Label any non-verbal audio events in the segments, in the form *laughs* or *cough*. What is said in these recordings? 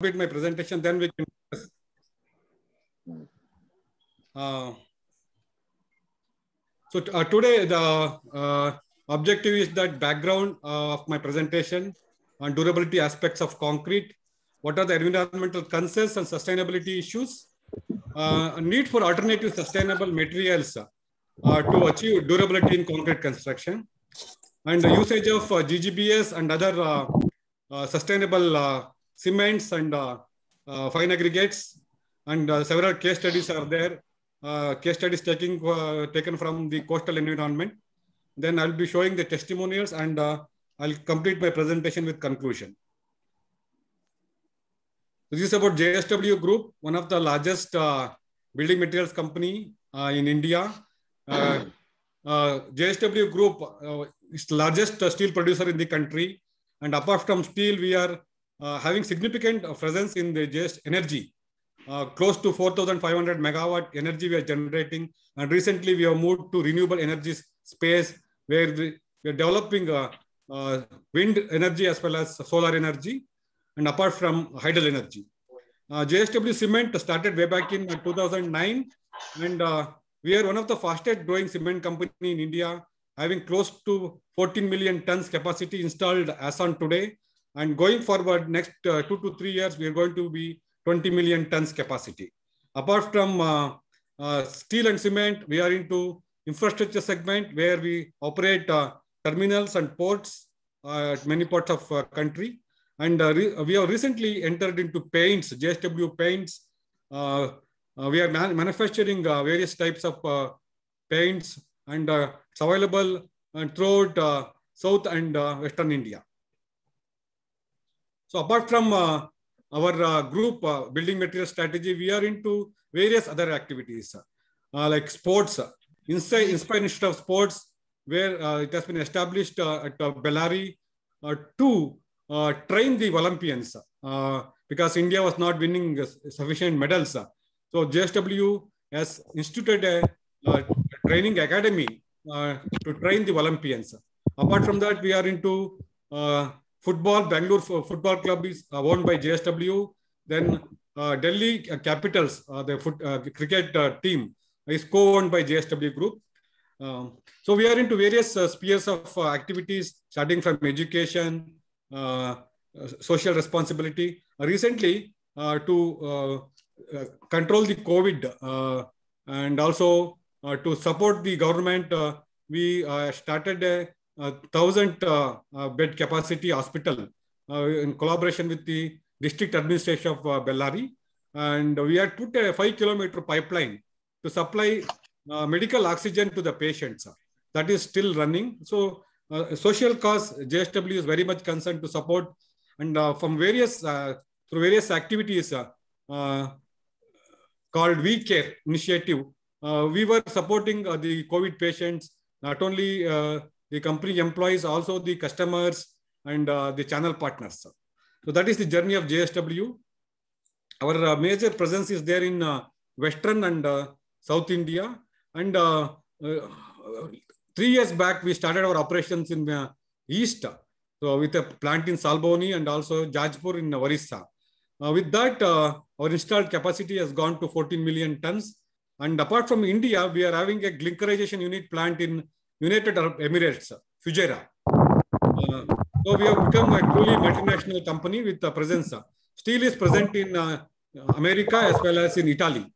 complete my presentation, then we can. Hmm. Uh, so uh, today the uh, objective is that background uh, of my presentation on durability aspects of concrete. What are the environmental concerns and sustainability issues? Uh, need for alternative sustainable materials uh, to achieve durability in concrete construction. And the usage of GGBS and other sustainable cements and uh, uh, fine aggregates. And uh, several case studies are there. case studies taking, taken from the coastal environment. Then I'll be showing the testimonials and I'll complete my presentation with conclusion. This is about JSW Group, one of the largest uh, building materials company uh, in India. Uh, JSW Group is the largest steel producer in the country. And apart from steel, we are uh, having significant uh, presence in the just energy. Uh, close to 4,500 megawatt energy we are generating. And recently we have moved to renewable energy space where we are developing wind energy as well as solar energy and apart from hydro energy. Uh, JSW Cement started way back in 2009 and uh, we are one of the fastest growing cement company in India having close to 14 million tons capacity installed as on today and going forward, next uh, two to three years, we are going to be 20 million tons capacity. Apart from uh, uh, steel and cement, we are into infrastructure segment where we operate uh, terminals and ports uh, at many parts of uh, country. And uh, we have recently entered into paints, JSW paints. we are man manufacturing various types of paints and it's available throughout South and Western India. So apart from uh, our uh, group uh, building material strategy, we are into various other activities like sports. Inside Inspire Institute of Sports, where it has been established at Bellary to train the Olympians because India was not winning sufficient medals. So JSW has instituted a, a training academy uh, to train the Olympians. Apart from that, we are into uh, football, Bangalore Football Club is uh, owned by JSW. Then uh, Delhi uh, Capitals, the foot, cricket team, is co-owned by JSW Group. Um, so we are into various uh, spheres of uh, activities, starting from education, uh, social responsibility. recently, to control the COVID and also to support the government, we started a thousand uh, uh, bed capacity hospital uh, in collaboration with the district administration of Bellary. And we had put a five kilometer pipeline to supply medical oxygen to the patients. That is still running. So social cause, JSW is very much concerned to support and from various, through various activities, called We Care initiative. Uh, we were supporting uh, the COVID patients, not only uh, the company employees, also the customers and uh, the channel partners. So that is the journey of JSW. Our uh, major presence is there in uh, Western and uh, South India. And uh, uh, three years back, we started our operations in uh, East. So with a plant in Salboni and also Jajpur in Orissa. with that, our installed capacity has gone to 14 million tons. And apart from India, we are having a glinkerization unit plant in United Arab Emirates, Fujairah. Uh, so we have become a truly multinational company with a presence. Steel is present in uh, America as well as in Italy.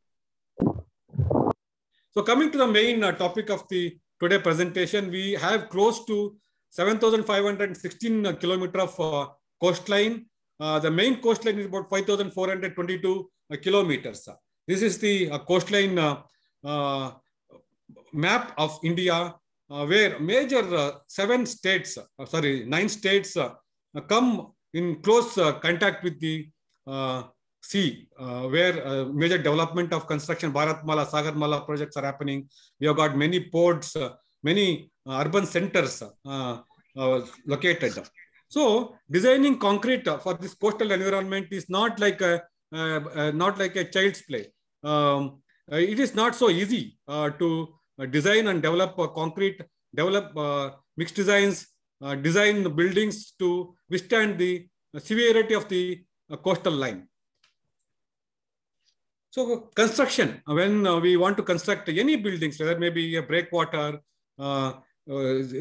So coming to the main uh, topic of the today presentation, we have close to 7,516 uh, kilometer of uh, coastline. Uh, the main coastline is about 5,422 uh, kilometers. This is the uh, coastline map of India uh, where major uh, seven states, uh, sorry, nine states come in close contact with the sea, where major development of construction, Bharatmala, Sagarmala projects are happening. We have got many ports, many urban centers located. So designing concrete for this coastal environment is not like a, uh, uh, not like a child's play. Um, it is not so easy uh, to uh, design and develop uh, concrete, develop uh, mixed designs, design buildings to withstand the severity of the coastal line. So construction, when we want to construct any buildings, whether maybe a breakwater, uh, uh,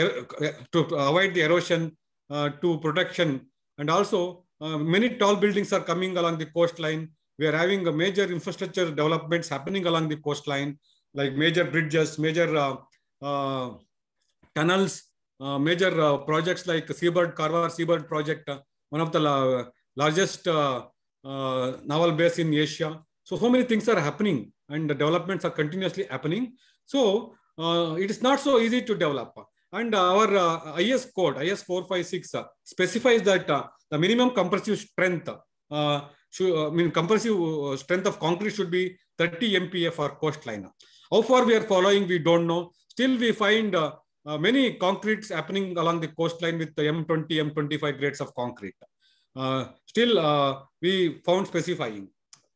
er, to avoid the erosion uh, to protection. And also, many tall buildings are coming along the coastline. We are having a major infrastructure developments happening along the coastline like major bridges, major uh, uh, tunnels, uh, major projects like Seabird, Karwar Seabird project, one of the la largest naval base in Asia. So, so many things are happening and the developments are continuously happening. So, it is not so easy to develop. And our uh, IS code, IS 456, uh, specifies that uh, the minimum compressive strength, should, I mean compressive strength of concrete should be 30 MPa for coastline. How far we are following, we don't know. Still, we find uh, uh, many concretes happening along the coastline with the M20, M25 grades of concrete. Uh, still, uh, we found specifying.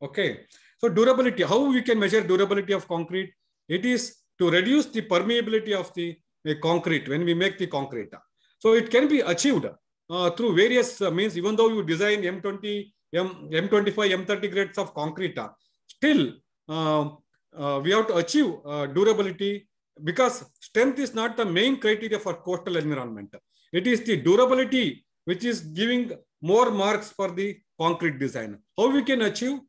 Okay. So durability, how we can measure durability of concrete? It is to reduce the permeability of the concrete when we make the concrete. So it can be achieved uh, through various uh, means, even though you design M20, M, M25, M30 grades of concrete, still uh, we have to achieve uh, durability because strength is not the main criteria for coastal environment. It is the durability which is giving more marks for the concrete design. How we can achieve?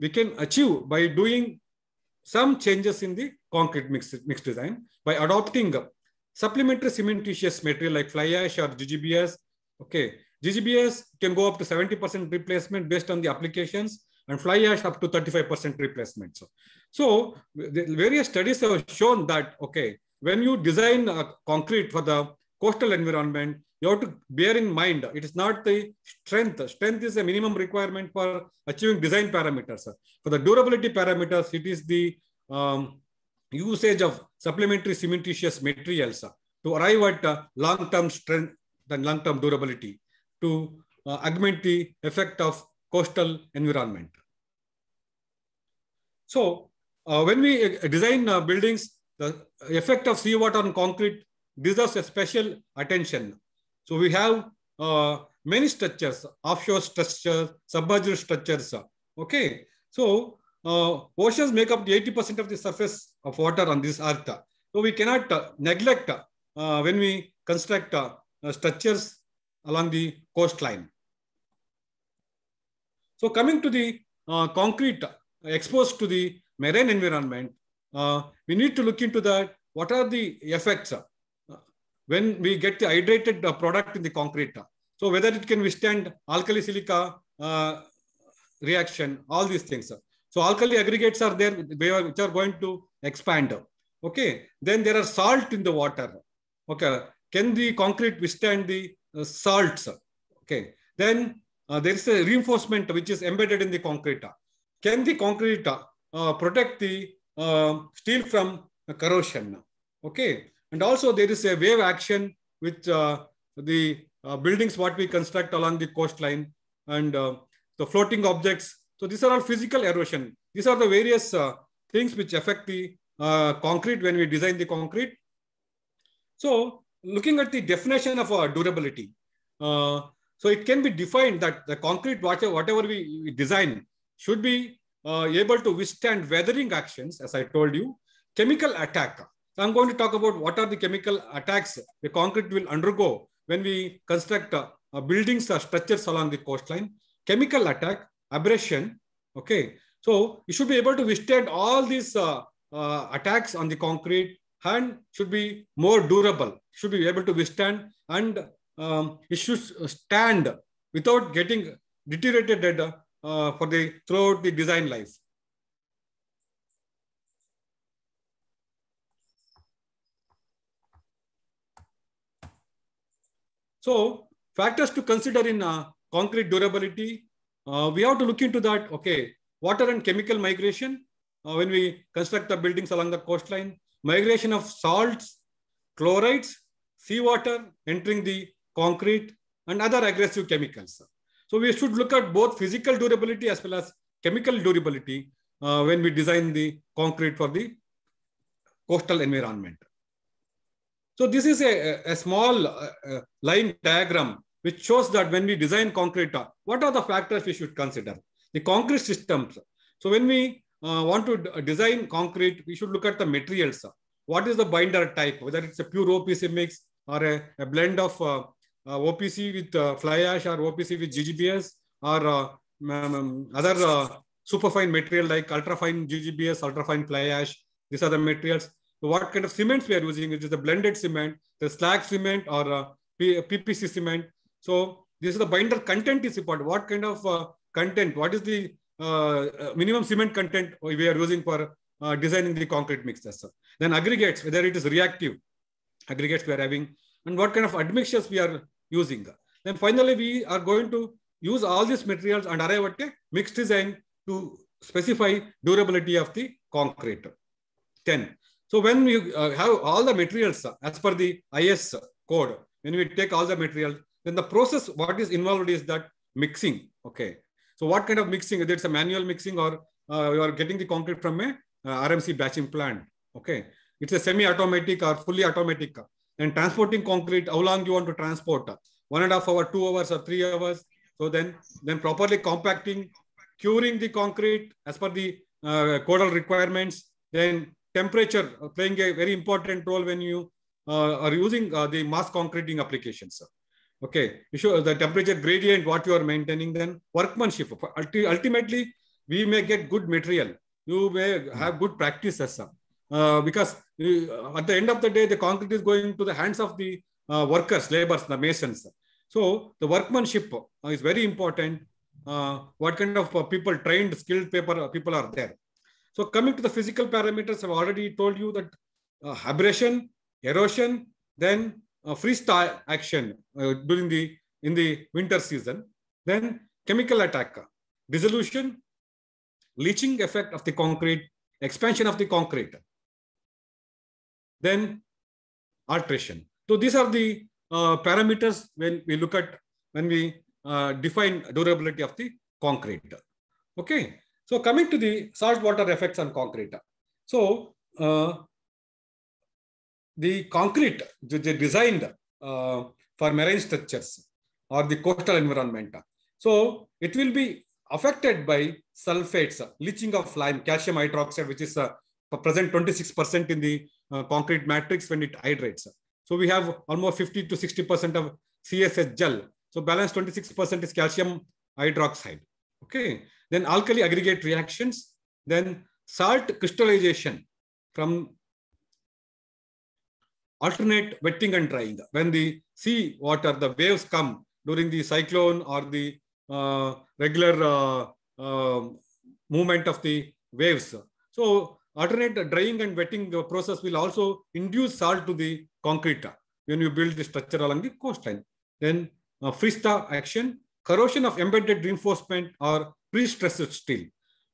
We can achieve by doing some changes in the concrete mix, mix design by adopting supplementary cementitious material like fly ash or GGBS. Okay, GGBS can go up to 70% replacement based on the applications and fly ash up to 35% replacement. So so various studies have shown that, okay, when you design concrete for the coastal environment, you have to bear in mind it is not the strength. Strength is a minimum requirement for achieving design parameters. For the durability parameters, it is the um, usage of supplementary cementitious materials to arrive at long-term strength and long-term durability to uh, augment the effect of coastal environment. So uh, when we uh, design uh, buildings, the effect of seawater on concrete deserves a special attention. So we have uh, many structures, offshore structures, submerged structures. Uh, okay, so uh, oceans make up 80% of the surface of water on this earth. So we cannot neglect when we construct structures along the coastline. So coming to the concrete exposed to the marine environment, uh, we need to look into that. What are the effects uh, when we get the hydrated uh, product in the concrete? so whether it can withstand alkali silica uh, reaction, all these things. so alkali aggregates are there, which are going to expand. okay. Then there are salt in the water. Okay. Can the concrete withstand the uh, salts? Okay. Then uh, there is a reinforcement which is embedded in the concrete. Can the concrete uh, protect the uh, steel from corrosion. Okay, and also there is a wave action with uh, the buildings what we construct along the coastline and the floating objects. So these are all physical erosion. These are the various things which affect the concrete when we design the concrete. So looking at the definition of our durability, uh, so it can be defined that the concrete, whatever, whatever we design, should be uh, able to withstand weathering actions, as I told you, chemical attack. I'm going to talk about what are the chemical attacks the concrete will undergo when we construct uh, uh, buildings or structures along the coastline. Chemical attack, abrasion, okay? So you should be able to withstand all these uh, uh, attacks on the concrete and should be more durable, should be able to withstand and um, it should stand without getting deteriorated uh, uh, for the throughout the design life. So factors to consider in uh, concrete durability, uh, we have to look into that. Okay, water and chemical migration uh, when we construct the buildings along the coastline, migration of salts, chlorides, seawater entering the concrete and other aggressive chemicals. So we should look at both physical durability as well as chemical durability uh, when we design the concrete for the coastal environment. So this is a, a small uh, uh, line diagram which shows that when we design concrete, uh, what are the factors we should consider? The concrete systems. So when we uh, want to design concrete, we should look at the materials. What is the binder type, whether it's a pure OPC mix or a, a blend of uh, uh, OPC with uh, fly ash or OPC with GGBS or uh, um, other superfine material like ultrafine GGBS, ultrafine fly ash. These are the materials. So what kind of cements we are using? It is the blended cement, the slag cement or uh, PPC cement. So this is the binder content is important. What kind of uh, content? What is the uh, minimum cement content we are using for designing the concrete mixes? Then aggregates, whether it is reactive aggregates we are having, and what kind of admixtures we are using. Then finally, we are going to use all these materials and arrive at a mixed design to specify durability of the concrete. 10. So when we uh, have all the materials uh, as per the IS uh, code, when we take all the materials, then the process what is involved is that mixing. Okay. So what kind of mixing? Whether it's a manual mixing or uh, you are getting the concrete from a uh, RMC batching plant. Okay. It's a semi-automatic or fully automatic uh, and transporting concrete, how long you want to transport? One and a half hour, two hours, or three hours. So then, then properly compacting, curing the concrete as per the uh, codal requirements. Then temperature uh, playing a very important role when you uh, are using uh, the mass concreting applications. Okay, you show the temperature gradient, what you are maintaining, then workmanship. Ultimately, we may get good material. You may have good practices uh, because uh, at the end of the day, the concrete is going to the hands of the uh, workers, laborers, the masons. So the workmanship uh, is very important. Uh, what kind of uh, people, trained, skilled paper, people are there. So coming to the physical parameters, I've already told you that uh, abrasion, erosion, then uh, freestyle action during the in the winter season, then chemical attack, dissolution, leaching effect of the concrete, expansion of the concrete then alteration. So these are the uh, parameters when we look at, when we uh, define durability of the concrete. Okay. So coming to the water effects on concrete. So uh, the concrete which is designed uh, for marine structures or the coastal environment. So it will be affected by sulfates, leaching of lime, calcium hydroxide, which is uh, present 26% in the uh, concrete matrix when it hydrates. So we have almost 50 to 60% of CSS gel. So balance 26% is calcium hydroxide. Okay. Then alkali aggregate reactions. Then salt crystallization from alternate wetting and drying. When the sea water, the waves come during the cyclone or the uh, regular uh, uh movement of the waves. So alternate drying and wetting uh, process will also induce salt to the concrete uh, when you build the structure along the coastline. Then uh, freesta action, corrosion of embedded reinforcement or pre-stressed steel.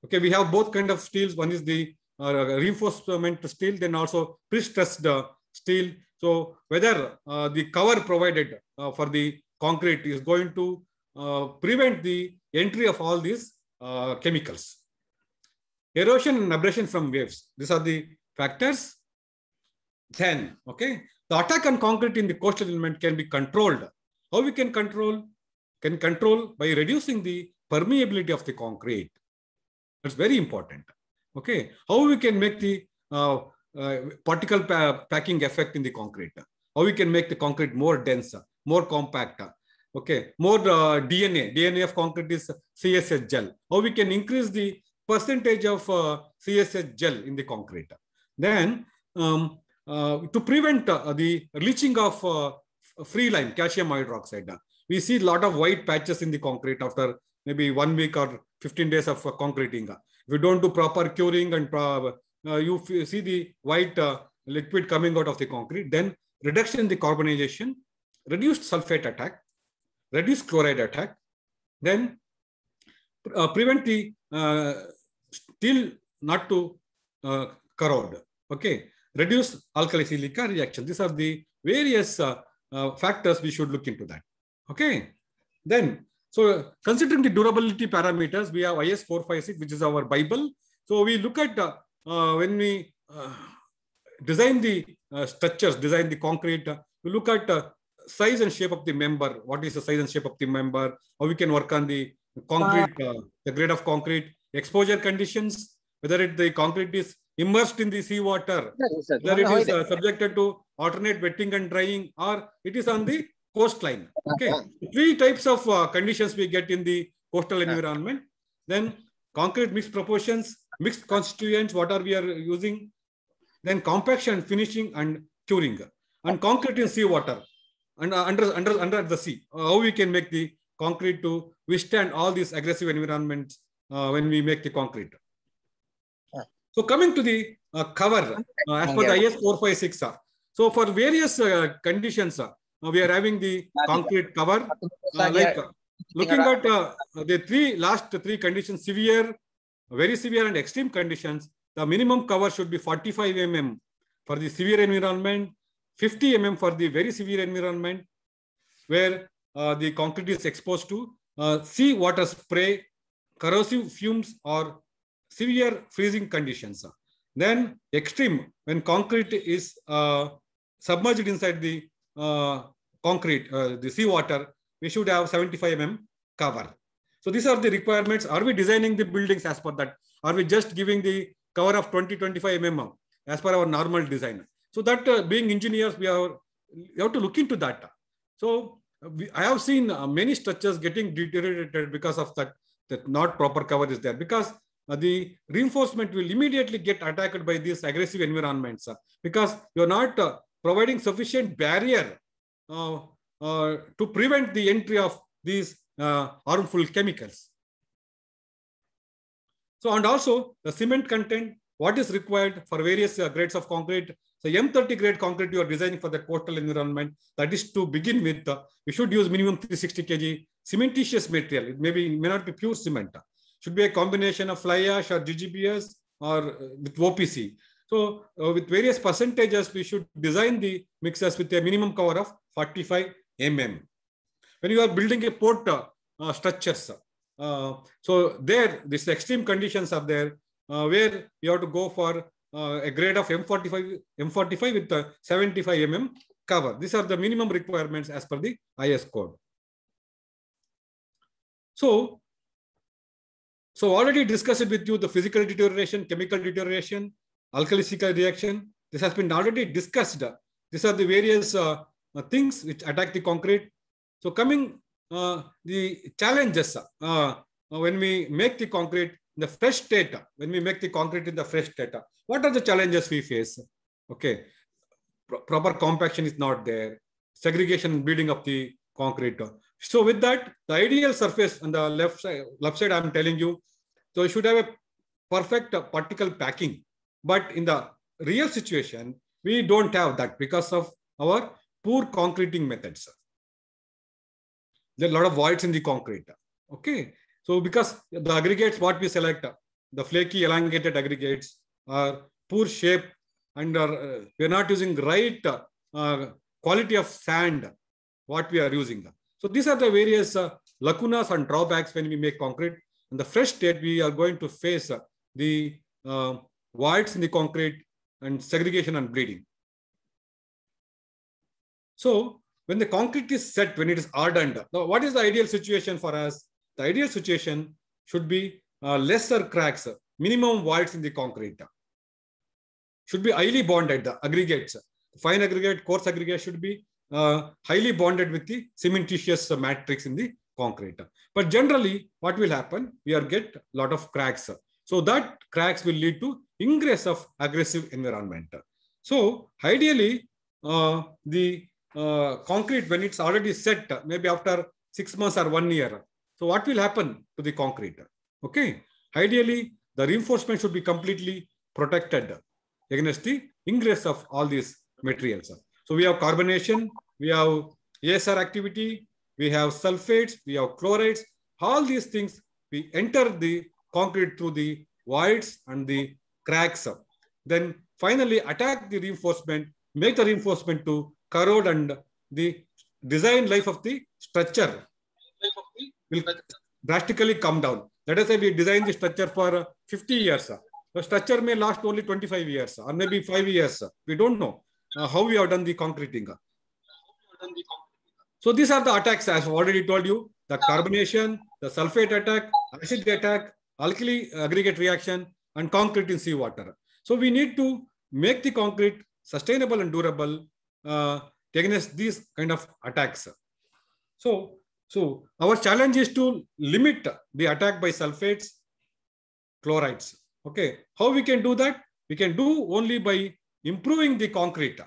Okay, we have both kind of steels. One is the uh, reinforcement steel, then also pre-stressed uh, steel. So whether uh, the cover provided uh, for the concrete is going to prevent the entry of all these chemicals erosion and abrasion from waves. These are the factors. Then, okay, the attack on concrete in the coastal element can be controlled. How we can control? Can control by reducing the permeability of the concrete. That's very important. Okay, how we can make the uh, uh, particle pa packing effect in the concrete? How we can make the concrete more denser, more compact? Okay, more uh, DNA. DNA of concrete is CSS gel. How we can increase the percentage of uh, CSH gel in the concrete. Then um, uh, to prevent uh, the leaching of uh, free lime, calcium hydroxide, we see a lot of white patches in the concrete after maybe one week or 15 days of concreting. If you don't do proper curing and pro you see the white liquid coming out of the concrete, then reduction in the carbonization, reduced sulfate attack, reduced chloride attack, then uh, prevent the uh, still not to uh, corrode. Okay, reduce alkali silica reaction. These are the various uh, uh, factors we should look into that. Okay, then so considering the durability parameters, we have IS 456, which is our Bible. So we look at uh, uh, when we uh, design the structures, design the concrete, we look at size and shape of the member. What is the size and shape of the member? How we can work on the concrete, the grade of concrete, exposure conditions, whether it, the concrete is immersed in the seawater, yes, whether it is uh, subjected to alternate wetting and drying, or it is on the coastline. Uh-huh. Okay, three types of uh, conditions we get in the coastal uh-huh. environment. Then concrete mixed proportions, mixed constituents, what are we are using? Then compaction, finishing, and curing, and concrete in seawater, and uh, under under under the sea. Uh, how we can make the concrete to withstand all these aggressive environments uh, when we make the concrete. So coming to the uh, cover, uh, as per the IS 456R. So for various uh, conditions, uh, we are having the concrete cover. Uh, like looking at the three last three conditions, severe, very severe and extreme conditions, the minimum cover should be 45 mm for the severe environment, 50 mm for the very severe environment, where the concrete is exposed to sea water spray corrosive fumes or severe freezing conditions. Then extreme, when concrete is uh, submerged inside the uh, concrete, uh, the seawater, we should have 75 mm cover. So these are the requirements. Are we designing the buildings as per that? Are we just giving the cover of 20, 25 mm as per our normal design? So that uh, being engineers, we, are, we have to look into that. So uh, we, I have seen uh, many structures getting deteriorated because of that that not proper cover is there because uh, the reinforcement will immediately get attacked by these aggressive environments because you're not uh, providing sufficient barrier uh, to prevent the entry of these harmful chemicals. So, and also the cement content, what is required for various uh, grades of concrete. So, M30 grade concrete you are designing for the coastal environment, that is to begin with, uh, you should use minimum 360 kg cementitious material. It may, be, may not be pure cement. Should be a combination of fly ash or GGBS or uh, with OPC. So uh, with various percentages, we should design the mixers with a minimum cover of 45 mm. When you are building a port uh, uh, structures, uh, so there, these extreme conditions are there uh, where you have to go for a grade of M45, M45 with the 75 mm cover. These are the minimum requirements as per the IS code. So, so already discussed with you the physical deterioration, chemical deterioration, alkalistical reaction. This has been already discussed. These are the various uh, uh, things which attack the concrete. So coming uh, the challenges uh, uh when we make the concrete in the fresh state, uh, when we make the concrete in the fresh state, what are the challenges we face? Okay, Pro proper compaction is not there, segregation, building of the concrete. So with that, the ideal surface on the left side, left side I'm telling you, so you should have a perfect uh, particle packing. But in the real situation, we don't have that because of our poor concreting methods. There are a lot of voids in the concrete. Okay. So because the aggregates, what we select, uh, the flaky elongated aggregates are poor shape and are, uh, we're not using right uh, quality of sand, what we are using. So these are the various uh, lacunas and drawbacks when we make concrete. In the fresh state, we are going to face uh, the uh, voids in the concrete and segregation and bleeding. So when the concrete is set, when it is hardened, now what is the ideal situation for us? The ideal situation should be uh, lesser cracks, minimum voids in the concrete. Should be highly bonded, the aggregates. Fine aggregate, coarse aggregate should be highly bonded with the cementitious matrix in the concrete. But generally, what will happen? We are get a lot of cracks. So that cracks will lead to ingress of aggressive environment. So ideally, uh, the uh, concrete, when it's already set, maybe after six months or one year, so what will happen to the concrete? Okay. Ideally, the reinforcement should be completely protected against the ingress of all these materials. So we have carbonation, we have ASR activity, we have sulfates, we have chlorates. All these things, we enter the concrete through the voids and the cracks. Up. Then finally attack the reinforcement, make the reinforcement to corrode and the design life of the structure will drastically come down. Let us say we design the structure for 50 years. The structure may last only 25 years or maybe 5 years. We don't know how we have done the concreting. So these are the attacks I've already told you. The carbonation, the sulfate attack, acid attack, alkali aggregate reaction, and concrete in seawater. So we need to make the concrete sustainable and durable uh, against these kind of attacks. So, so our challenge is to limit the attack by sulfates, chlorides. Okay, how we can do that? We can do only by improving the concrete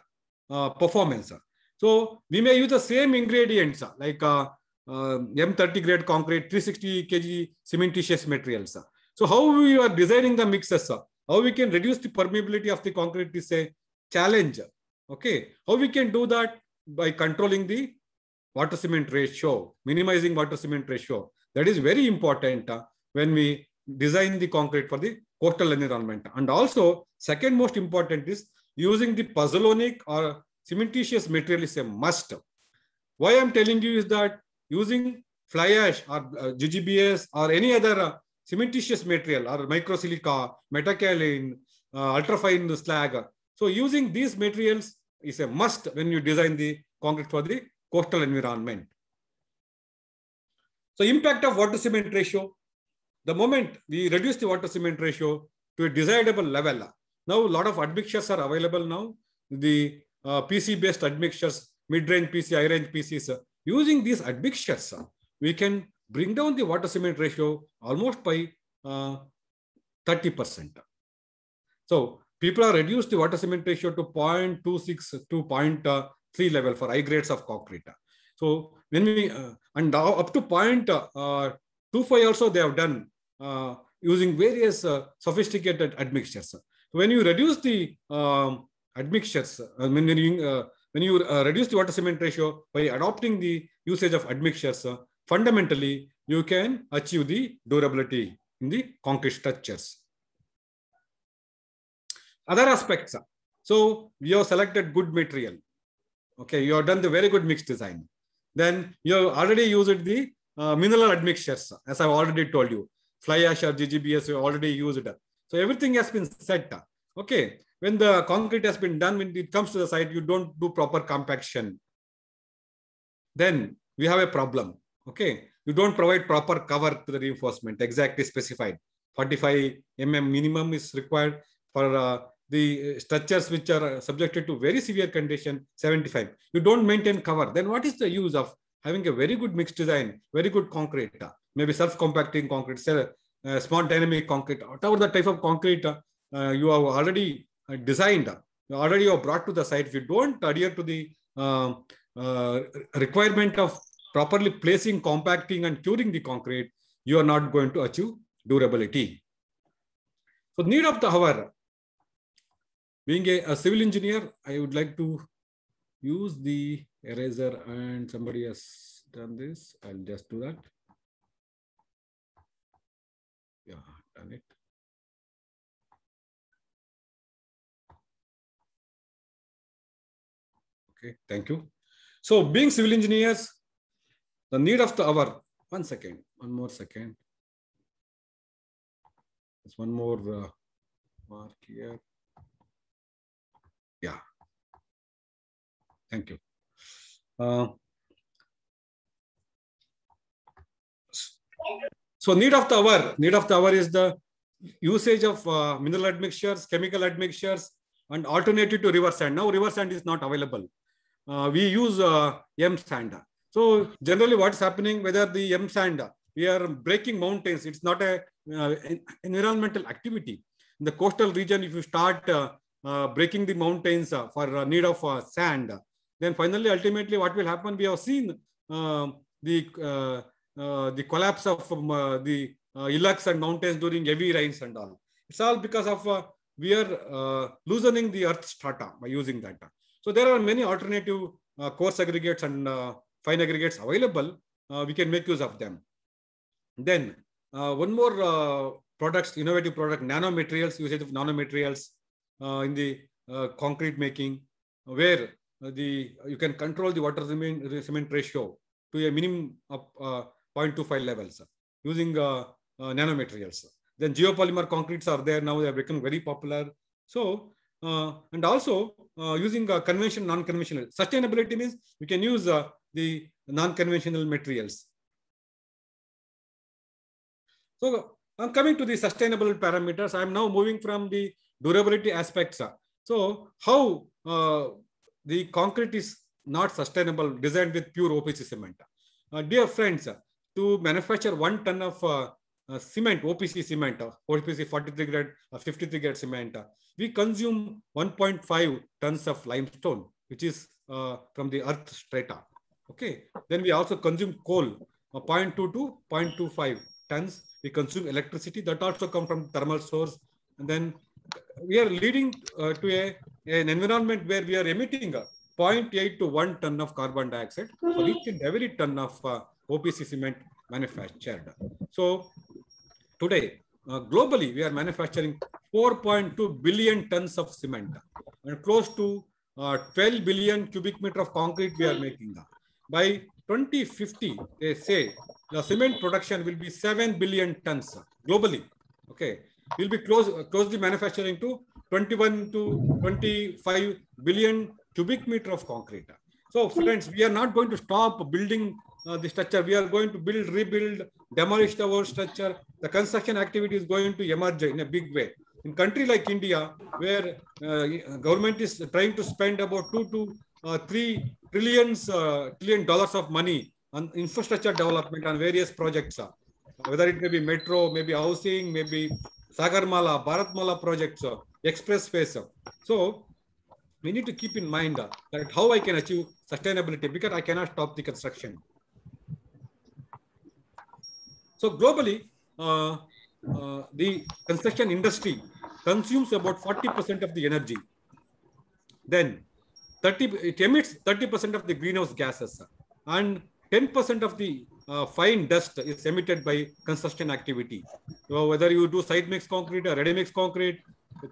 uh, performance. So we may use the same ingredients like uh, uh, M30 grade concrete, 360 kg cementitious materials. So how we are designing the mixes, how we can reduce the permeability of the concrete is a challenge. Okay, how we can do that by controlling the water cement ratio, minimizing water cement ratio. That is very important when we design the concrete for the coastal environment. And also, second most important is using the puzzlonic or cementitious material is a must. Why I'm telling you is that using fly ash or uh, GGBS or any other uh, cementitious material or microsilica, metacaline, uh, ultrafine slag. Uh, so using these materials is a must when you design the concrete for the coastal environment. So impact of water cement ratio. The moment we reduce the water cement ratio to a desirable level, uh, now a lot of admixtures are available now. The uh, PC-based admixtures, mid-range PC, high-range PCs. Using these admixtures, we can bring down the water cement ratio almost by 30%. Uh, so people are reduced the water cement ratio to 0.26 to 0.3 level for high grades of concrete. So when we, uh, and now up to uh, 0.25 also they have done uh, using various uh, sophisticated admixtures. So when you reduce the um, admixtures. Uh, when, you, uh, when you uh, reduce the water cement ratio by adopting the usage of admixtures, uh, fundamentally you can achieve the durability in the concrete structures. Other aspects. Uh, so you have selected good material. Okay, you have done the very good mix design. Then you have already used the uh, mineral admixtures, as I've already told you. Fly ash or GGBS, you already used. it. So everything has been set. Okay, when the concrete has been done, when it comes to the site, you don't do proper compaction. Then we have a problem. Okay. You don't provide proper cover to the reinforcement, exactly specified. 45 mm minimum is required for uh, the uh, structures which are uh, subjected to very severe condition, 75. You don't maintain cover. Then what is the use of having a very good mixed design, very good concrete, uh, maybe self-compacting concrete, uh, smart dynamic concrete, whatever the type of concrete uh, uh you have already designed already or brought to the site if you don't adhere to the uh, uh, requirement of properly placing compacting and curing the concrete you are not going to achieve durability so need of the hour being a, a civil engineer i would like to use the eraser and somebody has done this i'll just do that yeah done it Okay, thank you. So being civil engineers, the need of the hour, one second, one more second. There's one more uh, mark here. Yeah. Thank you. Uh, so need of the hour, need of the hour is the usage of uh, mineral admixtures, chemical admixtures, and alternative to river sand. Now river sand is not available. Uh, we use uh, M sanda. So generally what's happening, whether the M sanda, we are breaking mountains. It's not a uh, environmental activity. In the coastal region, if you start breaking the mountains for need of sand, then finally, ultimately, what will happen? We have seen the uh, the collapse of um, uh, the uh, hillocks and mountains during heavy rains and all. It's all because of we are loosening the earth strata by using that. So there are many alternative uh, aggregates and uh, fine aggregates available. Uh, we can make use of them. Then uh, one more uh, products, innovative product, nanomaterials, usage of nanomaterials uh, in the concrete making, where the you can control the water cement, ratio to a minimum of 0.25 levels using nanomaterials. Then geopolymer concretes are there now, they have become very popular. So uh, and also uh, using uh, convention, non-conventional. Sustainability means we can use uh, the non-conventional materials. So I'm coming to the sustainable parameters. I'm now moving from the durability aspects. So how uh, the concrete is not sustainable designed with pure OPC cement. Uh, dear friends, to manufacture one ton of uh, cement, OPC cement, OPC 43 grade, 53 grade cement, we consume 1.5 tons of limestone, which is from the earth strata. Okay. Then we also consume coal, uh, 0.2 to 0.25 tons. We consume electricity that also come from thermal source. And then we are leading uh, to a, an environment where we are emitting uh, 0.8 to 1 ton of carbon dioxide for each and every ton of uh, OPC cement manufactured. So today, uh, globally, we are manufacturing 4.2 billion tons of cement and close to uh, 12 billion cubic meter of concrete we are making. By 2050, they say the cement production will be 7 billion tons globally. Okay, we will be close, uh, closely manufacturing to 21 to 25 billion cubic meter of concrete. So friends, we are not going to stop building uh, the structure. We are going to build, rebuild, demolish the old structure. The construction activity is going to emerge in a big way. In country like India, where uh, government is trying to spend about two to uh, three trillions uh, trillion dollars of money on infrastructure development on various projects, whether it may be metro, maybe housing, maybe Sagarmala, Bharatmala projects, expressways. So we need to keep in mind that how I can achieve sustainability because I cannot stop the construction. So globally, uh, uh, the construction industry consumes about 40% of the energy. Then 30, it emits 30% of the greenhouse gases and 10% of the uh, fine dust is emitted by construction activity. So whether you do site mix concrete or ready mix concrete,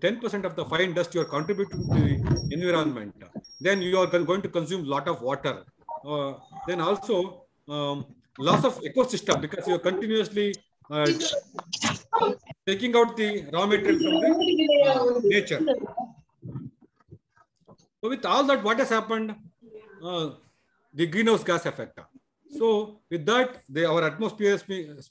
10% of the fine dust you are contributing to the environment. Then you are going to consume a lot of water. Uh, then also um, loss of ecosystem because you're continuously uh, taking out the raw material from the nature. So with all that, what has happened? Uh, the greenhouse gas effect. So with that, the, our atmosphere is,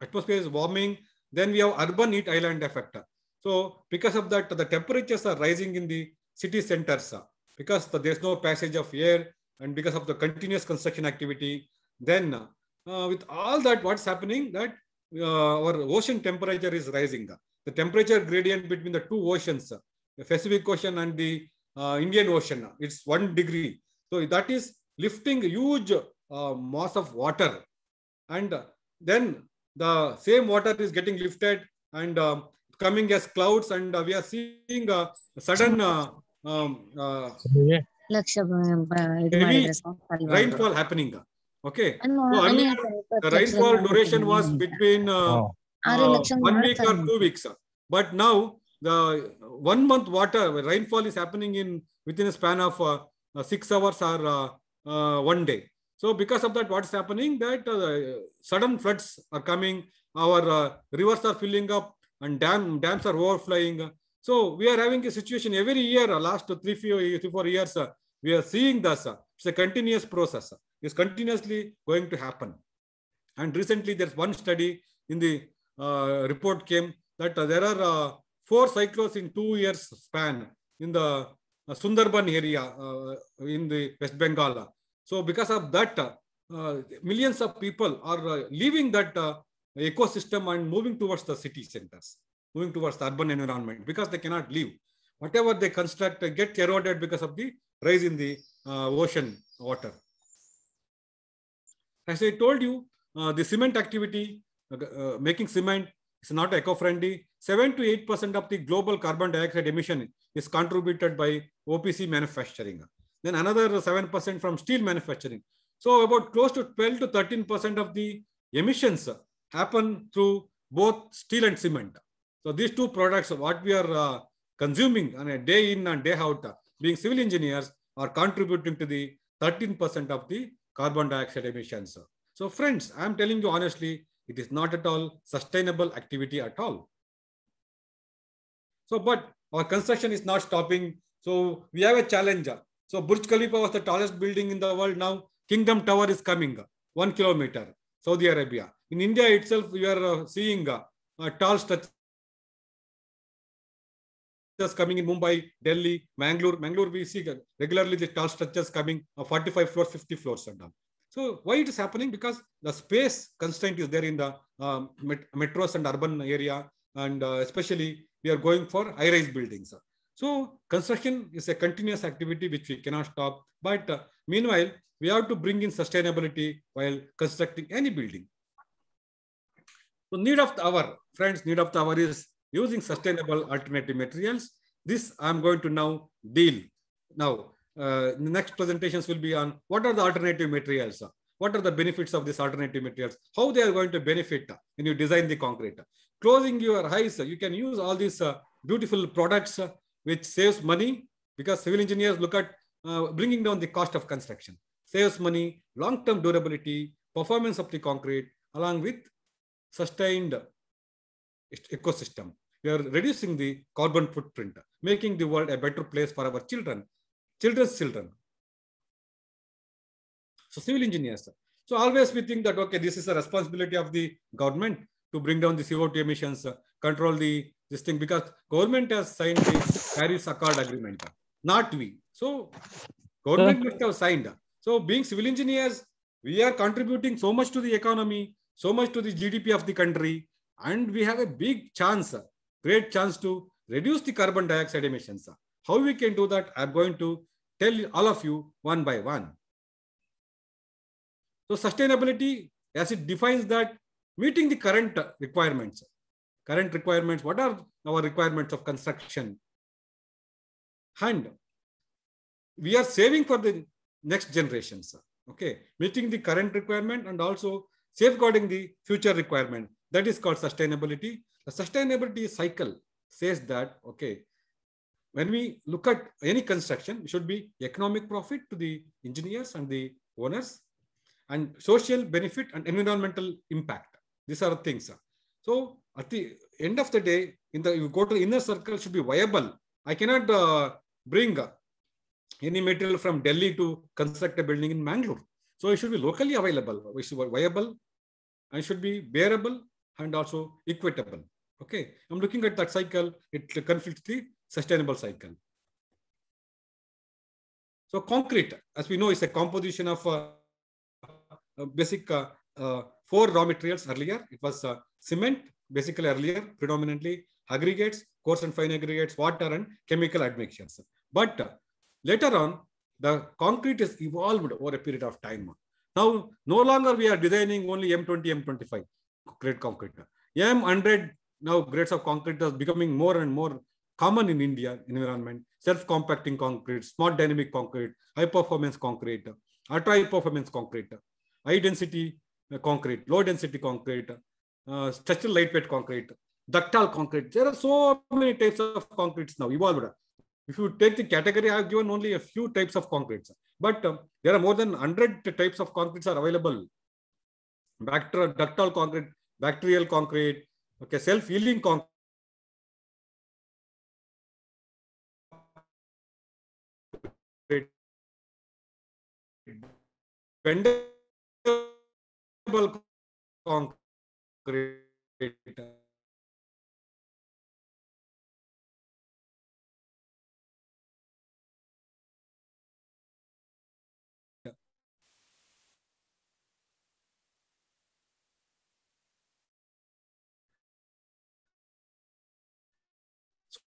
atmosphere is warming. Then we have urban heat island effect. So because of that, the temperatures are rising in the city centers because there's no passage of air and because of the continuous construction activity. Then uh, with all that, what's happening that uh, our ocean temperature is rising. The temperature gradient between the two oceans, the Pacific Ocean and the uh, Indian Ocean, it's one degree. So that is lifting huge uh, mass of water. And uh, then the same water is getting lifted and um, coming as clouds. And uh, we are seeing a sudden um, heavy rainfall happening. Okay. Uh, the rainfall duration was between uh, uh, one week or two weeks. But now the one month water rainfall is happening in within a span of uh, uh, six hours or one day. So because of that, what's happening that sudden floods are coming. Our rivers are filling up and dam dams are overflowing. So we are having a situation every year. last three, few, three four years, we are seeing this. it's a continuous process is continuously going to happen. And recently, there's one study in the uh, report came that uh, there are uh, four cyclones in two years span in the uh, Sundarban area uh, in the West Bengal. So because of that, millions of people are leaving that ecosystem and moving towards the city centers, moving towards the urban environment because they cannot live. Whatever they construct get eroded because of the rise in the uh, ocean water. As I told you, uh, the cement activity, uh, uh making cement is not eco-friendly. 7 to 8% of the global carbon dioxide emission is contributed by OPC manufacturing. Then another 7% from steel manufacturing. So about close to 12 to 13% of the emissions happen through both steel and cement. So these two products, what we are uh, consuming on a day in and day out, being civil engineers, are contributing to the 13% of the carbon dioxide emissions. So friends, I'm telling you honestly, it is not at all sustainable activity at all. So, but our construction is not stopping. So we have a challenge. So Burj Khalifa was the tallest building in the world. Now Kingdom Tower is coming, one kilometer, Saudi Arabia. In India itself, we are uh, seeing uh, a tall structure structures coming in Mumbai, Delhi, Mangalore. Mangalore, we see regularly the tall structures coming uh, 45 floors, 50 floors are done. So why it is happening? Because the space constraint is there in the um, metros and urban area, and uh, especially we are going for high-rise buildings. So construction is a continuous activity which we cannot stop. But uh, meanwhile, we have to bring in sustainability while constructing any building. So need of the hour, friends, need of the hour is using sustainable alternative materials. This I'm going to now deal. Now, uh, the next presentations will be on what are the alternative materials? What are the benefits of these alternative materials? How they are going to benefit when you design the concrete? Closing your eyes, you can use all these uh, beautiful products uh, which saves money because civil engineers look at uh, bringing down the cost of construction. Saves money, long-term durability, performance of the concrete along with sustained ecosystem we are reducing the carbon footprint, making the world a better place for our children, children's children. So civil engineers. So always we think that, okay, this is a responsibility of the government to bring down the CO2 emissions, control the this thing, because government has signed the Paris Accord Agreement, not we. So government must have signed. So being civil engineers, we are contributing so much to the economy, so much to the GDP of the country, and we have a big chance great chance to reduce the carbon dioxide emissions. How we can do that, I'm going to tell all of you one by one. So sustainability, as it defines that, meeting the current requirements. Current requirements, what are our requirements of construction? And we are saving for the next generations. Okay, meeting the current requirement and also safeguarding the future requirement. That is called sustainability. The sustainability cycle says that, okay, when we look at any construction, it should be economic profit to the engineers and the owners and social benefit and environmental impact. These are things. So at the end of the day, in the you go to the inner circle should be viable. I cannot uh, bring uh, any material from Delhi to construct a building in Mangalore. So it should be locally available, it should be viable, and should be bearable and also equitable. Okay, I'm looking at that cycle. It conflicts the sustainable cycle. So concrete, as we know, is a composition of uh, uh basic uh, uh, four raw materials earlier. It was uh, cement, basically earlier, predominantly aggregates, coarse and fine aggregates, water and chemical admixtures. But uh, later on, the concrete is evolved over a period of time. Now, no longer we are designing only M20, M25 great concrete. AM100 now grades of concrete are becoming more and more common in India environment. Self-compacting concrete, smart dynamic concrete, high-performance concrete, ultra-high-performance concrete, high-density concrete, low-density concrete, uh, structural lightweight concrete, ductile concrete. There are so many types of concretes now evolved. If you take the category, I have given only a few types of concretes, but um, there are more than 100 types of concretes are available ductile concrete, bacterial concrete, okay, self-healing concrete. bendable concrete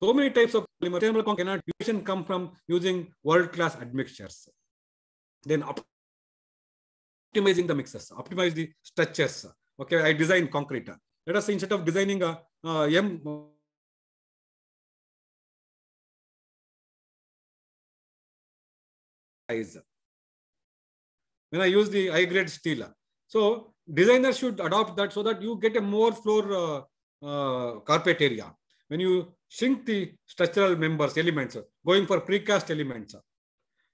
So many types of polymer. cannot can come from using world-class admixtures. Then optimizing the mixers, optimize the structures. Okay, I design concrete. Let us say instead of designing a uh, size. When I use the high grade steel. So designers should adopt that so that you get a more floor uh, uh, carpet area. When you shrink the structural members, elements, going for precast elements.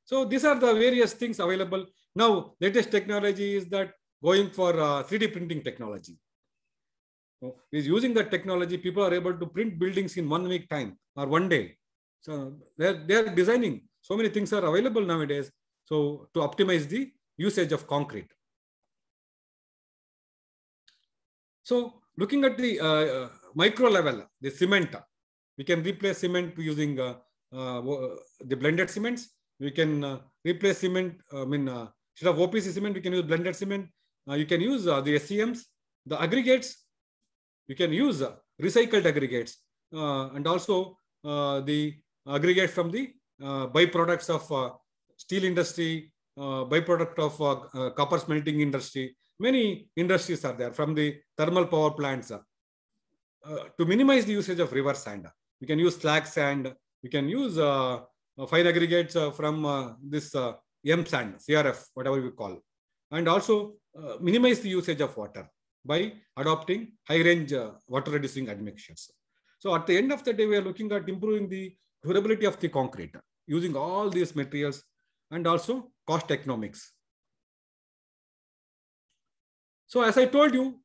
So these are the various things available. Now, latest technology is that going for uh, 3D printing technology. So, is using that technology, people are able to print buildings in one week time or one day. So they're, they're designing. So many things are available nowadays. So to optimize the usage of concrete. So looking at the uh, uh micro level, the cement, we can replace cement using uh, uh, the blended cements. We can uh, replace cement, I mean, instead of OPC cement, we can use blended cement. you can use the SCMs, the aggregates. You can use recycled aggregates and also the aggregate from the byproducts of steel industry, uh, byproduct of uh, uh, copper smelting industry. Many industries are there from the thermal power plants to minimize the usage of river sand we can use slacks and we can use uh, uh fine aggregates uh, from uh, this M sand, CRF, whatever we call, and also minimize the usage of water by adopting high range water reducing admixtures. So at the end of the day, we are looking at improving the durability of the concrete using all these materials and also cost economics. So as I told you,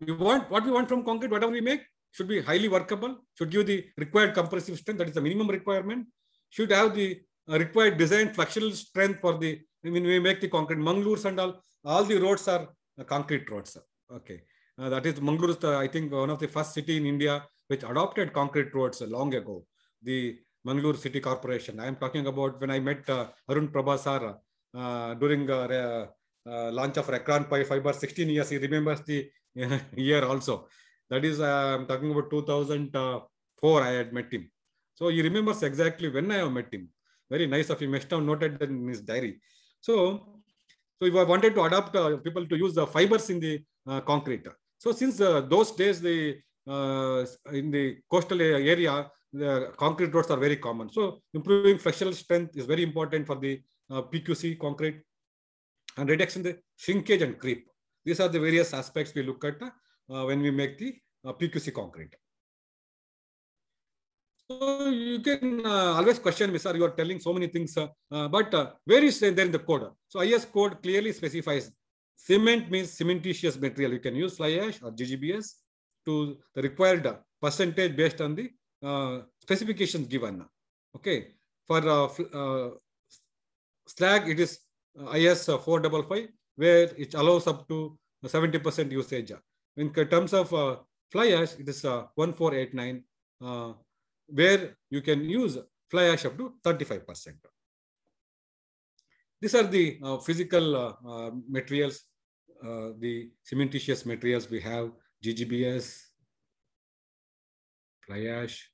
we want what we want from concrete, whatever we make, should be highly workable, should give the required compressive strength, that is the minimum requirement, should have the uh, required design flexural strength for the, when we make the concrete, Mangalore and all, all the roads are uh, concrete roads. Okay. Uh, that is, Mangalore is, the, I think, one of the first city in India which adopted concrete roads long ago. The Mangalore City Corporation. I am talking about when I met uh, Arun Prabhasar uh, during uh, uh launch of Rekran Pi Fiber 16 years. He remembers the *laughs* year also. That is, uh, I'm talking about 2004, I had met him. So he remembers exactly when I have met him. Very nice of him. Must have noted that in his diary. So, so if I wanted to adopt uh, people to use the fibers in the uh, concrete. So since uh, those days, the uh, in the coastal area, the concrete roads are very common. So improving flexural strength is very important for the uh, PQC concrete and reduction the shrinkage and creep. These are the various aspects we look at uh, when we make the uh, PQC concrete. So you can uh, always question me, sir, you are telling so many things, but where is there in the code? So IS code clearly specifies cement means cementitious material. You can use fly ash or GGBS to the required percentage based on the uh, specifications given. Okay, for uh, uh, slag it is IS 455 where it allows up to 70% usage in terms of uh, fly ash, it is uh, 1489, uh, where you can use fly ash up to 35%. These are the uh, physical uh, uh, materials, uh, the cementitious materials we have, GGBS, fly ash,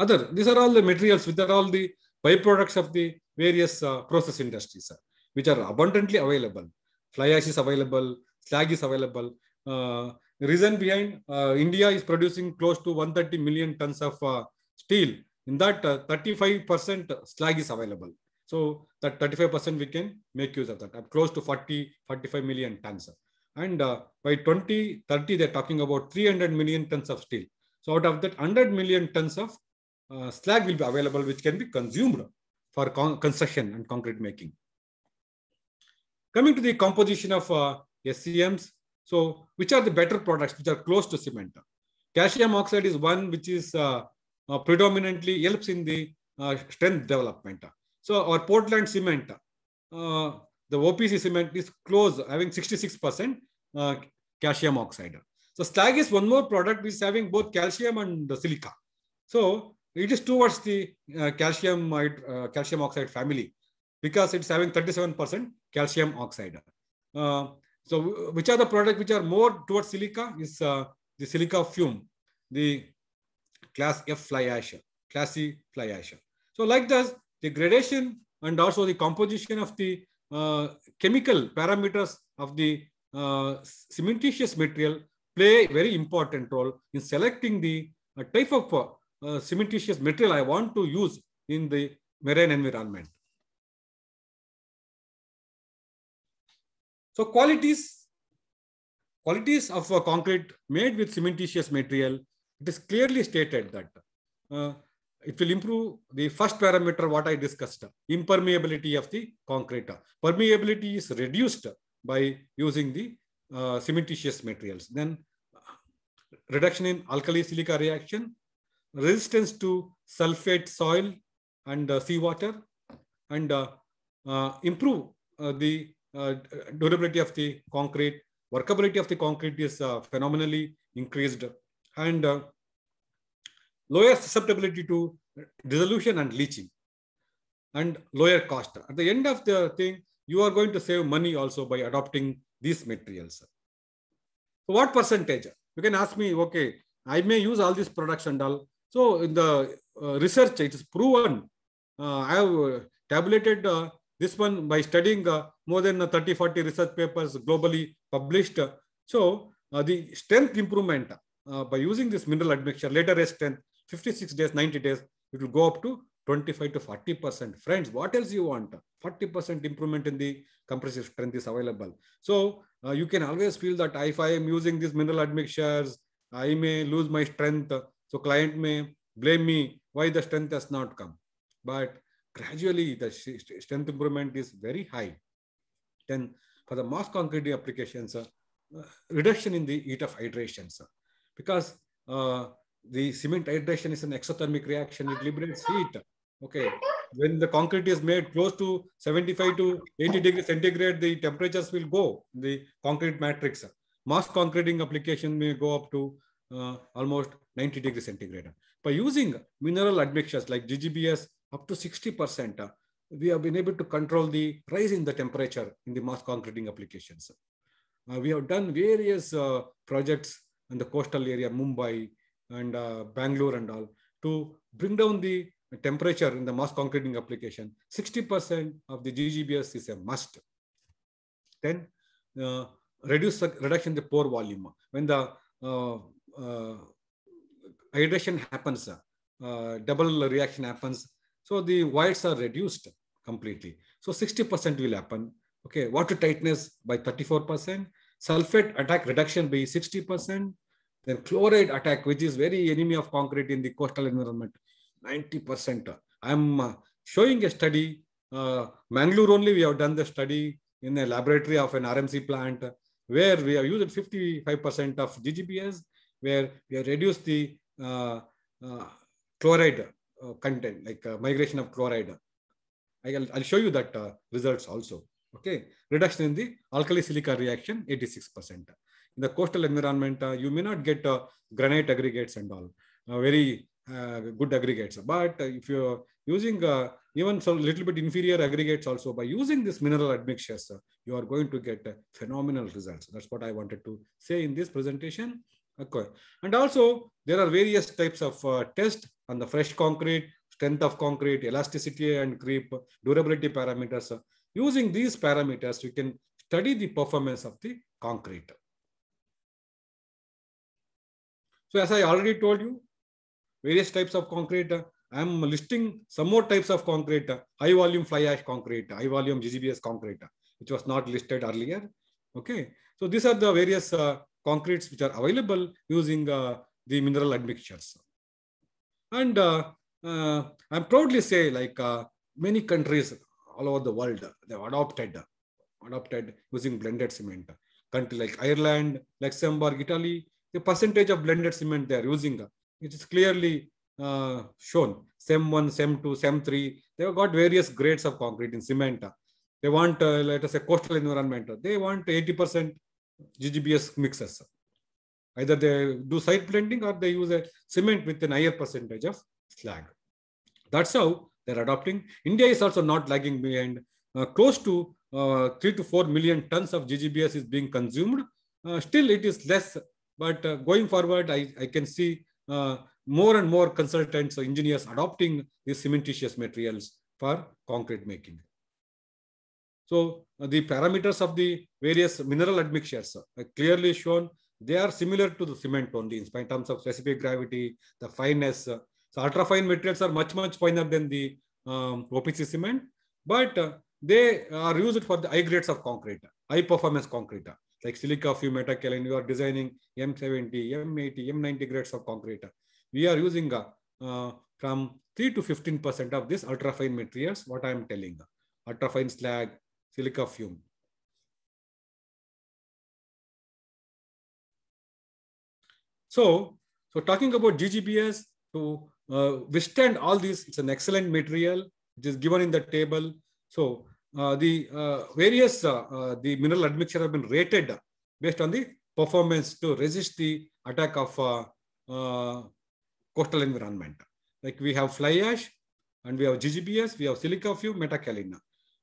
other. These are all the materials, which are all the byproducts of the various process industries, which are abundantly available. Fly ash is available, slag is available, uh, Reason behind uh, India is producing close to 130 million tons of uh, steel. In that, 35% uh, slag is available. So that 35% we can make use of that. i close to 40, 45 million tons. And uh, by 2030, they're talking about 300 million tons of steel. So out of that 100 million tons of uh, slag will be available, which can be consumed for con construction and concrete making. Coming to the composition of uh, SCMs, so which are the better products which are close to cement? Calcium oxide is one which is uh, uh, predominantly helps in the uh, strength development. So our Portland cement, uh, the OPC cement is close, having 66% uh, calcium oxide. So slag is one more product which is having both calcium and silica. So it is towards the uh, calcium, calcium oxide family because it's having 37% calcium oxide. Uh, so which are the products which are more towards silica is uh, the silica fume, the class F fly ash, class C fly ash. So like this, the gradation and also the composition of the uh, chemical parameters of the uh, cementitious material play a very important role in selecting the uh, type of uh, cementitious material I want to use in the marine environment. So qualities, qualities of a concrete made with cementitious material, it is clearly stated that uh, it will improve the first parameter what I discussed, impermeability of the concrete. Permeability is reduced by using the uh, cementitious materials. Then reduction in alkali silica reaction, resistance to sulfate soil and uh, seawater, and uh, uh improve uh, the uh, durability of the concrete, workability of the concrete is uh, phenomenally increased, and uh, lower susceptibility to dissolution and leaching, and lower cost. At the end of the thing, you are going to save money also by adopting these materials. So what percentage? You can ask me, okay, I may use all these products and all. So in the uh, research, it is proven. Uh, I have tabulated uh, this one, by studying uh, more than uh, 30, 40 research papers globally published, uh, so the strength improvement by using this mineral admixture, later as strength, 56 days, 90 days, it will go up to 25 to 40 percent friends what else you want 40 percent improvement in the compressive strength is available so uh, you can always feel that if i am using these mineral admixtures i may lose my strength so client may blame me why the strength has not come but gradually the strength improvement is very high. Then for the mass concrete applications, uh, reduction in the heat of sir, because uh, the cement hydration is an exothermic reaction. It liberates heat. Okay. When the concrete is made close to 75 to 80 degrees centigrade, the temperatures will go the concrete matrix. Mass concreting application may go up to uh, almost 90 degrees centigrade. By using mineral admixtures like GGBS up to 60%, uh, we have been able to control the rise in the temperature in the mass concreting applications. Uh, we have done various uh, projects in the coastal area, Mumbai and uh, Bangalore and all, to bring down the temperature in the mass concreting application. 60% of the GGBS is a must. Then uh, reduce the reduction in the pore volume. When the uh, hydration happens, double reaction happens, so the voids are reduced completely. So 60% will happen. Okay, water tightness by 34%, sulfate attack reduction by 60%, then chloride attack, which is very enemy of concrete in the coastal environment, 90%. I'm uh, showing a study, uh, Mangalore only, we have done the study in a laboratory of an RMC plant where we have used 55% of GGBS, where we have reduced the uh, uh, chloride uh, content like uh, migration of chloride. I'll, I'll show you that uh, results also. Okay, reduction in the alkali silica reaction 86%. In the coastal environment, you may not get granite aggregates and all, very good aggregates. But if you're using even some little bit inferior aggregates also by using this mineral admixtures, you are going to get phenomenal results. That's what I wanted to say in this presentation. Okay. And also there are various types of uh, tests on the fresh concrete, strength of concrete, elasticity and creep, durability parameters. Using these parameters, we can study the performance of the concrete. So as I already told you, various types of concrete. I'm listing some more types of concrete, high volume fly ash concrete, high volume GGBS concrete, which was not listed earlier. Okay. So these are the various uh, concretes which are available using uh, the mineral admixtures. And uh, uh, I'm proudly say like many countries all over the world, they've adopted, adopted using blended cement. Country like Ireland, Luxembourg, Italy, the percentage of blended cement they are using, it is clearly uh, shown. SEM1, SEM2, SEM3, they have got various grades of concrete in cement. They want, uh, let us say, coastal environment. They want 80% GGBS mixers. Either they do site blending or they use a cement with an higher percentage of slag. That's how they're adopting. India is also not lagging behind. Uh, close to uh, 3 to 4 million tons of GGBS is being consumed. Uh, still, it is less. But uh, going forward, I, I can see uh, more and more consultants or engineers adopting these cementitious materials for concrete making. So uh, the parameters of the various mineral admixtures uh, are clearly shown. They are similar to the cement only in terms of specific gravity, the fineness. Uh, so ultrafine materials are much, much finer than the um, OPC cement, but uh, they are used for the high grades of concrete, high performance concrete, like silica, fume, metal, you are designing M70, M80, M90 grades of concrete. We are using uh, uh, from 3 to 15% of this ultrafine materials, what I am telling. Ultrafine slag, silica fume. So, so talking about GGBS to uh, withstand all these, it's an excellent material, which is given in the table. So uh, the uh, various, uh, uh, the mineral admixture have been rated based on the performance to resist the attack of uh, coastal environment. Like we have fly ash and we have GGBS, we have silica fume, metacalina.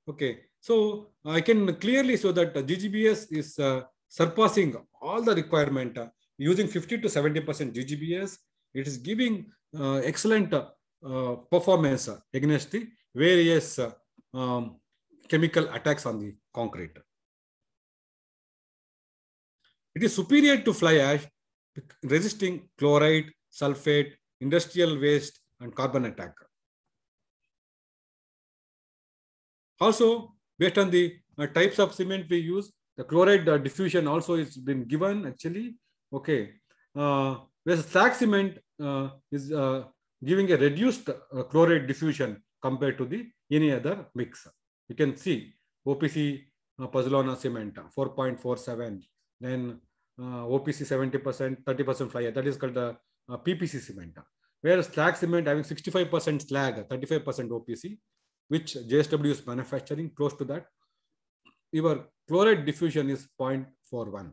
Okay, so I can clearly show that GGBS is uh, surpassing all the requirement uh, using 50 to 70% GGBS. It is giving uh, excellent performance against the various um, chemical attacks on the concrete. It is superior to fly ash, resisting chloride, sulfate, industrial waste, and carbon attack. Also, Based on the uh, types of cement we use, the chloride uh, diffusion also is been given actually. Okay. Uh, whereas slag cement uh, is giving a reduced chloride diffusion compared to the any other mix. You can see OPC uh, Pazolana cement 4.47, then uh, OPC 70%, 30% fly ash. That is called the uh, PPC cement. Whereas slag cement having 65% slag, 35% OPC, which JSW is manufacturing close to that. Your chloride diffusion is 0.41.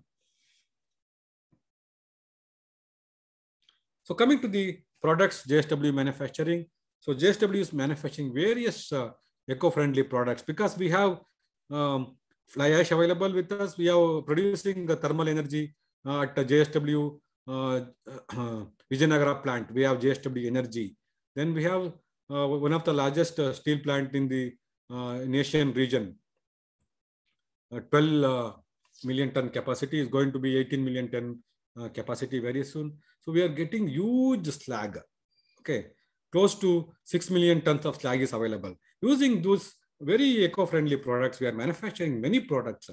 So coming to the products JSW manufacturing. So JSW is manufacturing various uh, eco-friendly products because we have um, fly ash available with us. We are producing the thermal energy uh, at the JSW uh, *clears throat* uh Vijayanagara plant. We have JSW energy. Then we have uh, one of the largest uh, steel plant in the nation uh, region. 12 million ton capacity is going to be 18 million ton uh, capacity very soon. So we are getting huge slag. Okay, close to 6 million tons of slag is available. Using those very eco-friendly products, we are manufacturing many products.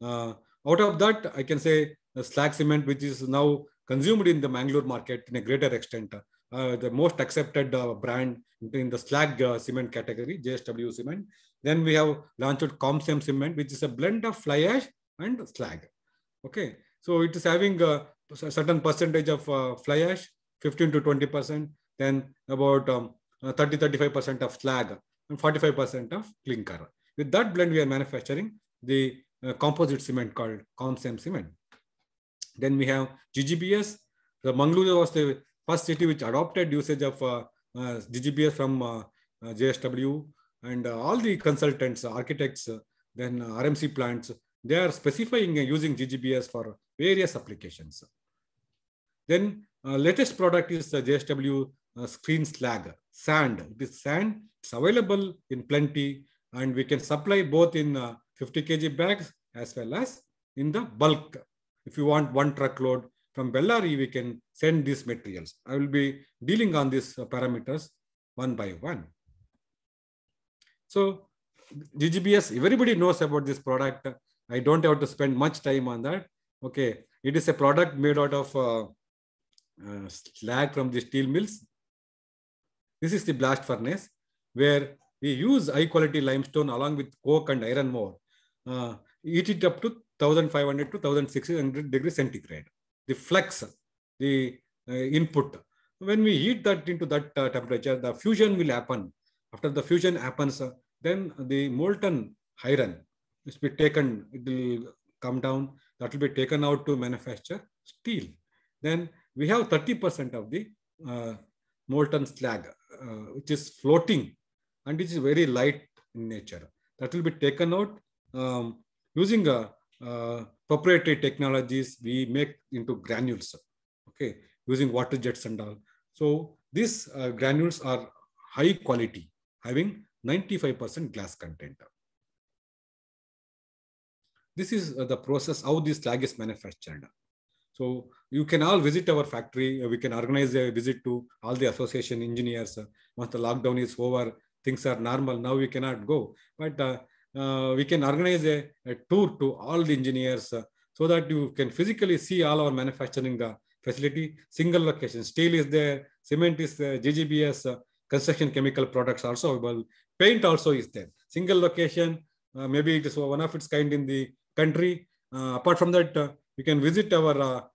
Uh, out of that, I can say slag cement, which is now consumed in the Mangalore market in a greater extent. Uh, the most accepted uh, brand in the slag uh, cement category, JSW cement. Then we have launched Comsem cement, which is a blend of fly ash and slag. Okay, so it is having uh, a, certain percentage of uh, fly ash, 15 to 20 percent, then about um, 30 35 percent of slag and 45 percent of clinker. With that blend, we are manufacturing the composite cement called Comsem cement. Then we have GGBS. The Mangalore was the first city which adopted usage of uh, uh, DGBS from uh, uh JSW and uh, all the consultants, architects, uh, then RMC plants, they are specifying using GGBS for various applications. Then latest product is the JSW screen slag, sand. It is sand, it's available in plenty and we can supply both in 50 kg bags as well as in the bulk. If you want one truckload, from Bellary, we can send these materials. I will be dealing on these uh, parameters one by one. So GGBS, everybody knows about this product. I don't have to spend much time on that. Okay, it is a product made out of uh, uh, slag from the steel mills. This is the blast furnace where we use high quality limestone along with coke and iron ore. Uh, heat it up to 1500 to 1600 degrees centigrade the flux, the uh, input. When we heat that into that uh, temperature, the fusion will happen. After the fusion happens, uh, then the molten iron is be taken, it will come down, that will be taken out to manufacture steel. Then we have 30% of the uh, molten slag, uh, which is floating and which is very light in nature. That will be taken out um, using a, a uh, proprietary technologies we make into granules, okay, using water jets and all. So these uh, granules are high quality, having 95% glass content. This is uh, the process how this slag is manufactured. So you can all visit our factory. Uh, we can organize a visit to all the association engineers. Once the lockdown is over, things are normal. Now we cannot go. But uh, uh, we can organize a, a, tour to all the engineers uh, so that you can physically see all our manufacturing uh, facility, single location. Steel is there, cement is there, GGBS, construction chemical products also available. Paint also is there. Single location, uh, maybe it is one of its kind in the country. Uh, apart from that, uh, you can visit our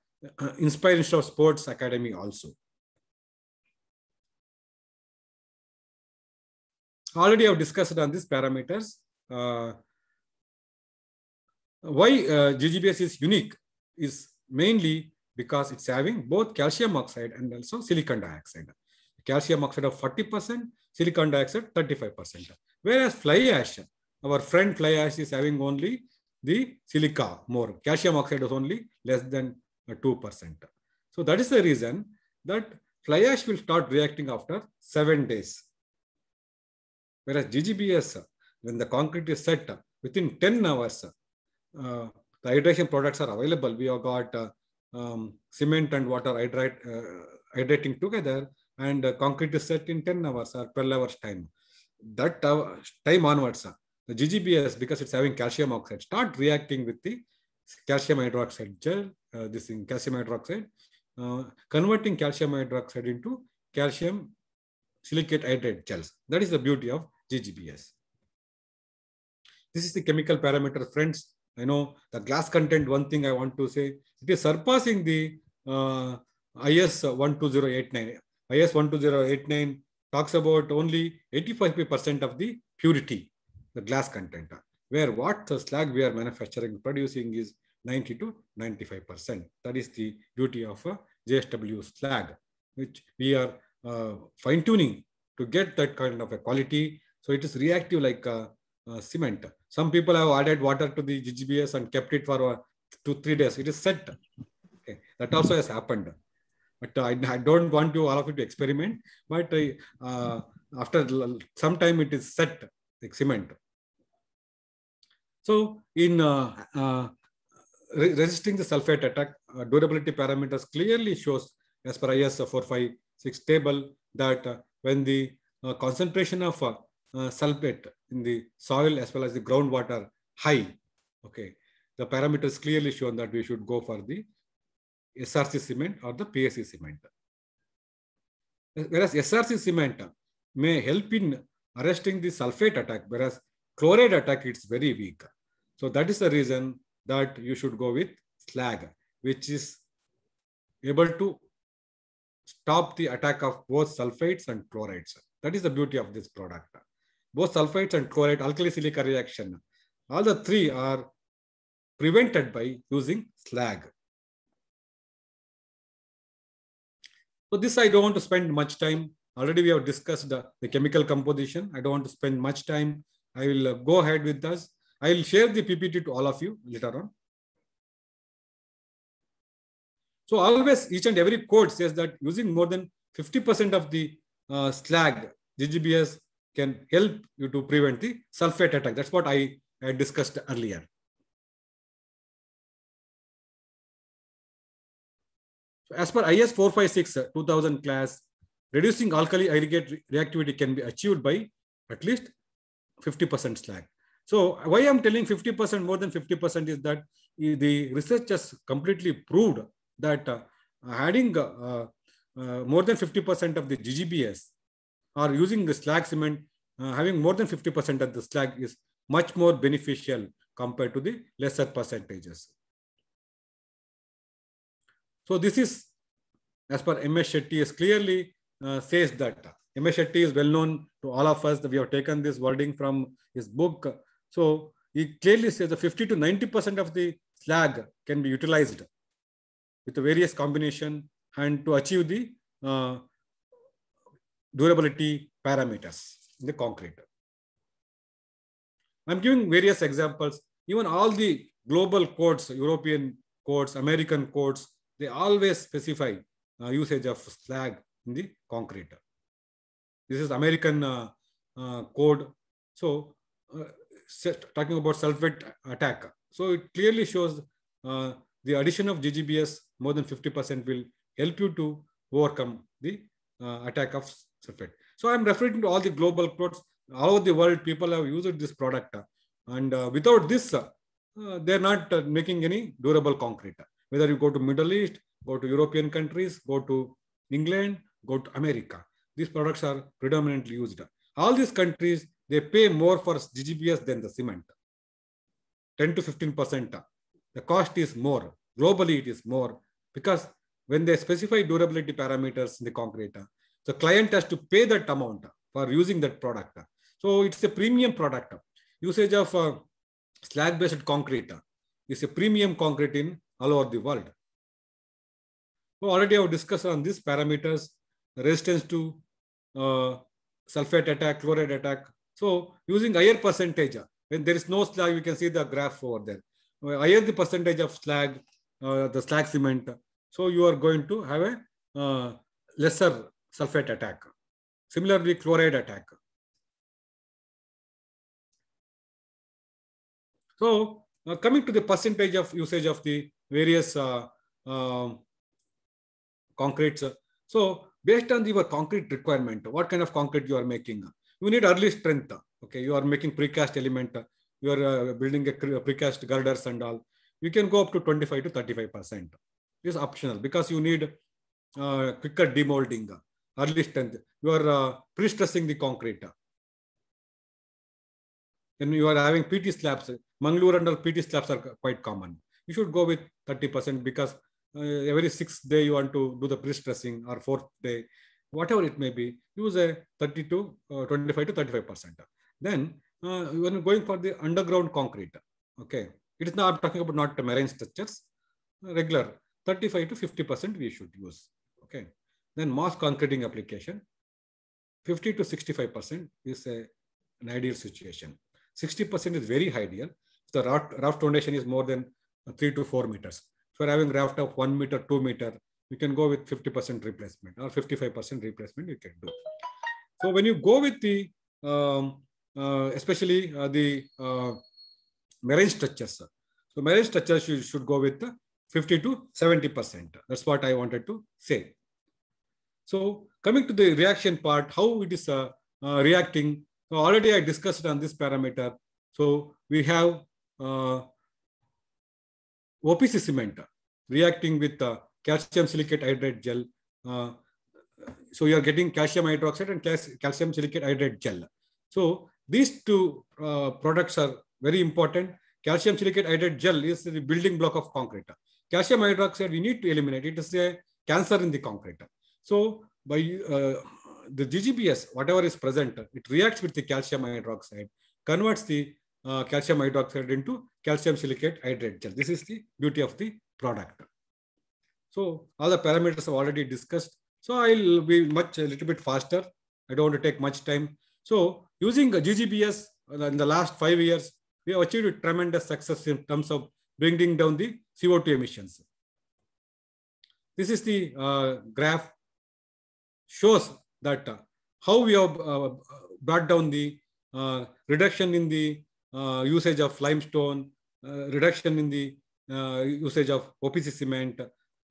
Inspire Institute of Sports Academy also. Already I've discussed on these parameters. Uh, why uh, GGBS is unique is mainly because it's having both calcium oxide and also silicon dioxide. Calcium oxide of 40%, silicon dioxide 35%. Whereas fly ash, our friend fly ash is having only the silica more. Calcium oxide is only less than 2%. Uh, so that is the reason that fly ash will start reacting after seven days. Whereas GGBS when the concrete is set within 10 hours, uh, the hydration products are available. We have got uh, um, cement and water hydrate, uh, hydrating together, and uh, concrete is set in 10 hours or 12 hours time. That uh, time onwards, uh, the GGBS, because it's having calcium oxide, start reacting with the calcium hydroxide gel, this in calcium hydroxide, converting calcium hydroxide into calcium silicate hydrate gels. That is the beauty of GGBS. This is the chemical parameter, friends. I know the glass content, one thing I want to say, it is surpassing the uh, IS 12089. IS 12089 talks about only 85% of the purity, the glass content, where what the slag we are manufacturing, producing is 90 to 95%. That is the duty of a JSW slag, which we are uh, fine tuning to get that kind of a quality. So it is reactive like a uh, cement. Some people have added water to the GGBS and kept it for uh, two, three days. It is set. Okay. That also has happened. But uh, I, I don't want you all of you to experiment. But after some time, it is set like cement. So in uh, uh, re resisting the sulfate attack, uh, durability parameters clearly shows as per IS 456 table that when the concentration of sulfate in the soil as well as the groundwater high. Okay, the parameters clearly show that we should go for the SRC cement or the PSC cement. Whereas SRC cement may help in arresting the sulfate attack, whereas chloride attack it's very weak. So that is the reason that you should go with slag, which is able to stop the attack of both sulfates and chlorides. That is the beauty of this product both sulfites and chlorate alkali silica reaction. All the three are prevented by using slag. So this I don't want to spend much time. Already we have discussed the, the chemical composition. I don't want to spend much time. I will uh, go ahead with this. I will share the PPT to all of you later on. So always each and every code says that using more than 50% of the uh, slag, GGBS can help you to prevent the sulfate attack. That's what I, discussed earlier. As per IS 456 uh, 2000 class, reducing alkali aggregate reactivity can be achieved by at least 50% slag. So why I'm telling 50% more than 50% is that the research has completely proved that uh, adding uh, uh, more than 50% of the GGBS or using the slag cement, uh, having more than 50% of the slag is much more beneficial compared to the lesser percentages. So this is, as per MS Shetty is clearly uh, says that MS Shetty is well known to all of us. That we have taken this wording from his book. So he clearly says that 50 to 90% of the slag can be utilized with various combination and to achieve the uh, durability parameters in the concrete. I'm giving various examples. Even all the global codes, European codes, American codes, they always specify uh, usage of slag in the concrete. This is American uh, uh, code. So uh, talking about sulfate attack. So it clearly shows uh, the addition of GGBS more than 50% will help you to overcome the uh, attack of so I'm referring to all the global clouds all over the world. People have used this product, and uh, without this, uh, uh, they're not making any durable concrete. Whether you go to Middle East, go to European countries, go to England, go to America, these products are predominantly used. All these countries they pay more for GGBS than the cement. 10 to 15 percent. The cost is more. Globally, it is more because when they specify durability parameters in the concrete, the client has to pay that amount for using that product. So it's a premium product. Usage of uh, slag-based concrete is a premium concrete in all over the world. So already I've discussed on these parameters, resistance to uh, sulfate attack, chloride attack. So using higher percentage, when there is no slag, we can see the graph over there. Uh, higher the percentage of slag, uh, the slag cement, so you are going to have a uh, lesser sulfate attack. Similarly, chloride attack. So uh, coming to the percentage of usage of the various uh, um, uh, concretes. So based on your concrete requirement, what kind of concrete you are making? You need early strength. Okay, you are making precast element. You are uh, building a precast girders and all. You can go up to 25 to 35 percent. It is is optional because you need uh, quicker demolding early strength. You are uh, pre-stressing the concrete. Then you are having PT slabs. Mangalore under PT slabs are quite common. You should go with 30% because uh, every sixth day you want to do the pre-stressing or fourth day, whatever it may be, use a 30 to uh, 25 to 35%. Then uh, when you're going for the underground concrete, okay, it is not I'm talking about not marine structures, regular 35 to 50% we should use, okay. Then mass concreting application, 50 to 65% is a, an ideal situation. 60% is very ideal. If the raft, raft foundation is more than three to four meters. If you're having raft of one meter, two meter, you can go with 50% replacement or 55% replacement you can do. So when you go with the, um, uh, especially uh, the uh, marine structures, so marine structures you should go with 50 to 70%. That's what I wanted to say. So coming to the reaction part, how it is uh, uh, reacting. So already I discussed on this parameter. So we have uh, OPC cement uh, reacting with uh, calcium silicate hydrate gel. Uh, so you are getting calcium hydroxide and calcium silicate hydrate gel. So these two uh, products are very important. Calcium silicate hydrate gel is the building block of concrete. Calcium hydroxide we need to eliminate. It is a cancer in the concrete. So by uh, the GGBS, whatever is present, it reacts with the calcium hydroxide, converts the uh, calcium hydroxide into calcium silicate hydrate gel. This is the beauty of the product. So all the parameters have already discussed. So I'll be much a little bit faster. I don't want to take much time. So using GGBS uh, in the last five years, we have achieved tremendous success in terms of bringing down the CO2 emissions. This is the uh, graph shows that uh, how we have uh, brought down the uh, reduction in the usage of limestone, reduction in the usage of OPC cement,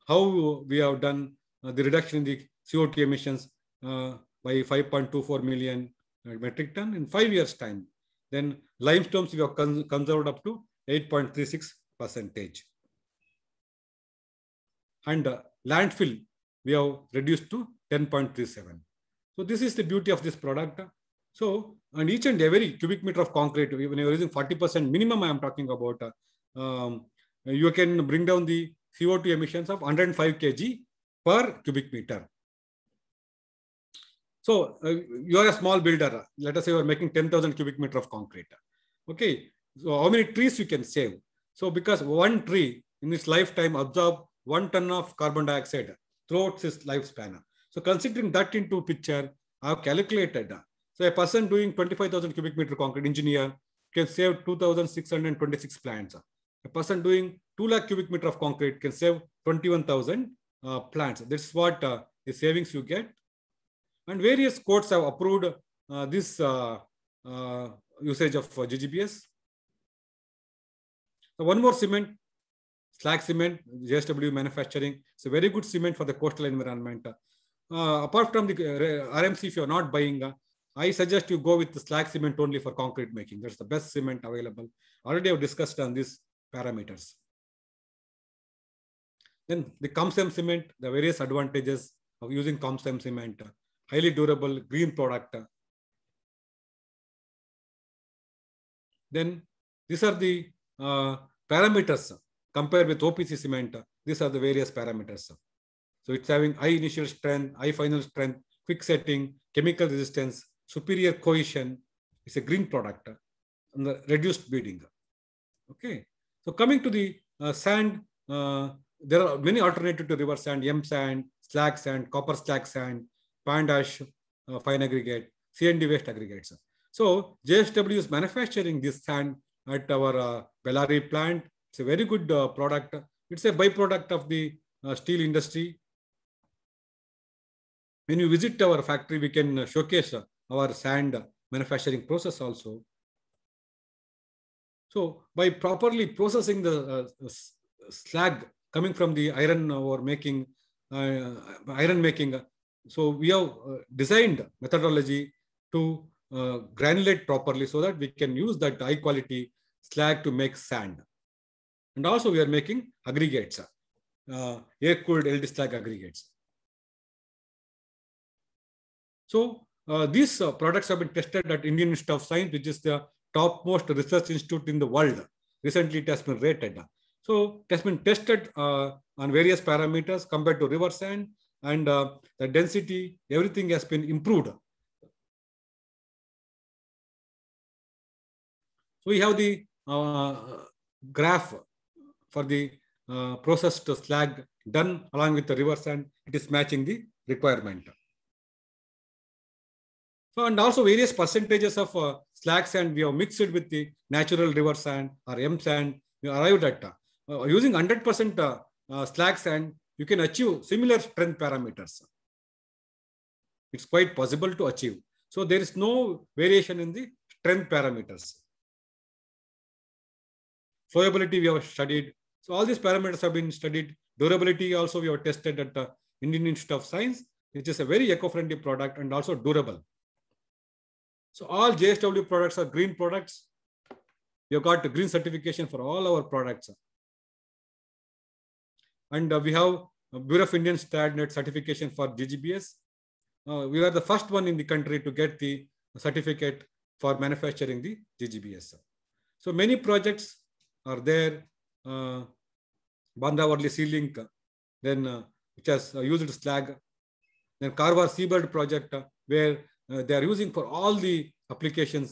how we have done the reduction in the CO2 emissions by 5.24 million metric ton in five years time. Then limestones we have cons conserved up to 8.36 percentage. And uh, landfill we have reduced to 10.37. So this is the beauty of this product. So, and each and every cubic meter of concrete, when you're using 40% minimum, I am talking about, um, you can bring down the CO2 emissions of 105 kg per cubic meter. So uh, you are a small builder. Let us say you are making 10,000 cubic meter of concrete. Okay. So how many trees you can save? So because one tree in its lifetime absorb one ton of carbon dioxide throughout its lifespan. So considering that into picture, I've calculated. So a person doing 25,000 cubic meter concrete engineer can save 2,626 plants. A person doing 2 lakh cubic meter of concrete can save 21,000 uh, plants. That's what uh, the savings you get. And various courts have approved uh, this uh, uh, usage of uh, GGBS. one more cement, slag cement, JSW manufacturing. It's a very good cement for the coastal environment uh, apart from the uh, RMC, if you're not buying, uh, I suggest you go with the slag cement only for concrete making. That's the best cement available. Already I've discussed on these parameters. Then the ComSem cement, the various advantages of using ComSem cement, uh, highly durable green product. Then these are the uh, parameters uh, compared with OPC cement. These are the various parameters. So it's having high initial strength, high final strength, quick setting, chemical resistance, superior cohesion. It's a green product and the reduced bleeding. Okay. So coming to the uh, sand, uh, there are many alternatives to river sand, yam sand, slag sand, copper slag sand, pand ash, uh, fine aggregate, CND waste aggregates. So JSW is manufacturing this sand at our uh, Bellary plant. It's a very good uh, product. It's a byproduct of the uh, steel industry when you visit our factory, we can showcase our sand manufacturing process also. So by properly processing the uh, slag coming from the iron or making uh, iron making. So we have uh, designed methodology to uh, granulate properly so that we can use that high quality slag to make sand. And also we are making aggregates, uh, air cooled LD slag aggregates. So uh, these uh, products have been tested at Indian Institute of Science, which is the topmost research institute in the world. Recently, it has been rated. So it has been tested uh, on various parameters compared to river sand and the density, everything has been improved. So we have the graph for the uh, processed slag done along with the river sand, it is matching the requirement. So, and also various percentages of uh, slag sand we have mixed it with the natural river sand or M sand, we arrived at uh, uh using 100% uh, uh, slag sand, you can achieve similar strength parameters. It's quite possible to achieve. So there is no variation in the strength parameters. Flowability we have studied. So all these parameters have been studied. Durability also we have tested at the uh, Indian Institute of Science, which is a very eco-friendly product and also durable. So all JSW products are green products. We have got the green certification for all our products. And uh, we have Bureau of Indian Standards certification for GGBS. Uh, we are the first one in the country to get the certificate for manufacturing the GGBS. So many projects are there. Uh, Bandhavadli Sea Link, then uh, which has used slag, then Karwar Seabird project, uh, where uh, they are using for all the applications.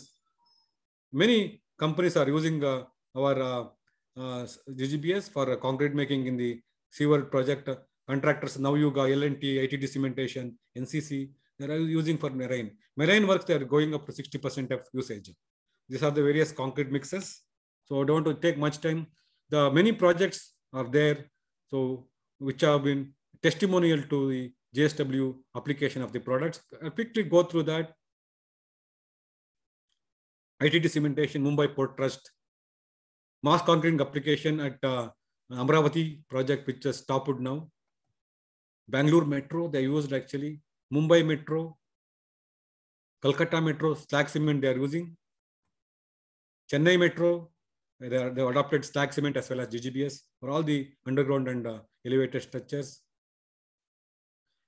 Many companies are using uh, our GGBS uh, uh, for uh, concrete making in the sewer project. contractors, now Navyuga, LNT, ITD cementation, NCC, they are using for marine. Marine works, they are going up to 60% of usage. These are the various concrete mixes. So I don't want to take much time. The many projects are there. So which have been testimonial to the JSW application of the products. I'll quickly go through that. ITT cementation, Mumbai Port Trust, mass concrete application at uh, Amravati project, which is stopped now. Bangalore Metro, they used actually. Mumbai Metro, Kolkata Metro, slag cement they are using. Chennai Metro, they, are, they adopted slag cement as well as GGBS for all the underground and uh, elevated structures.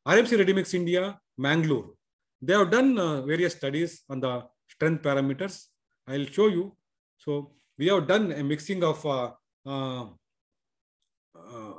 RMC Readymix India, Mangalore, they have done uh, various studies on the strength parameters. I'll show you. So we have done a mixing of uh, uh, uh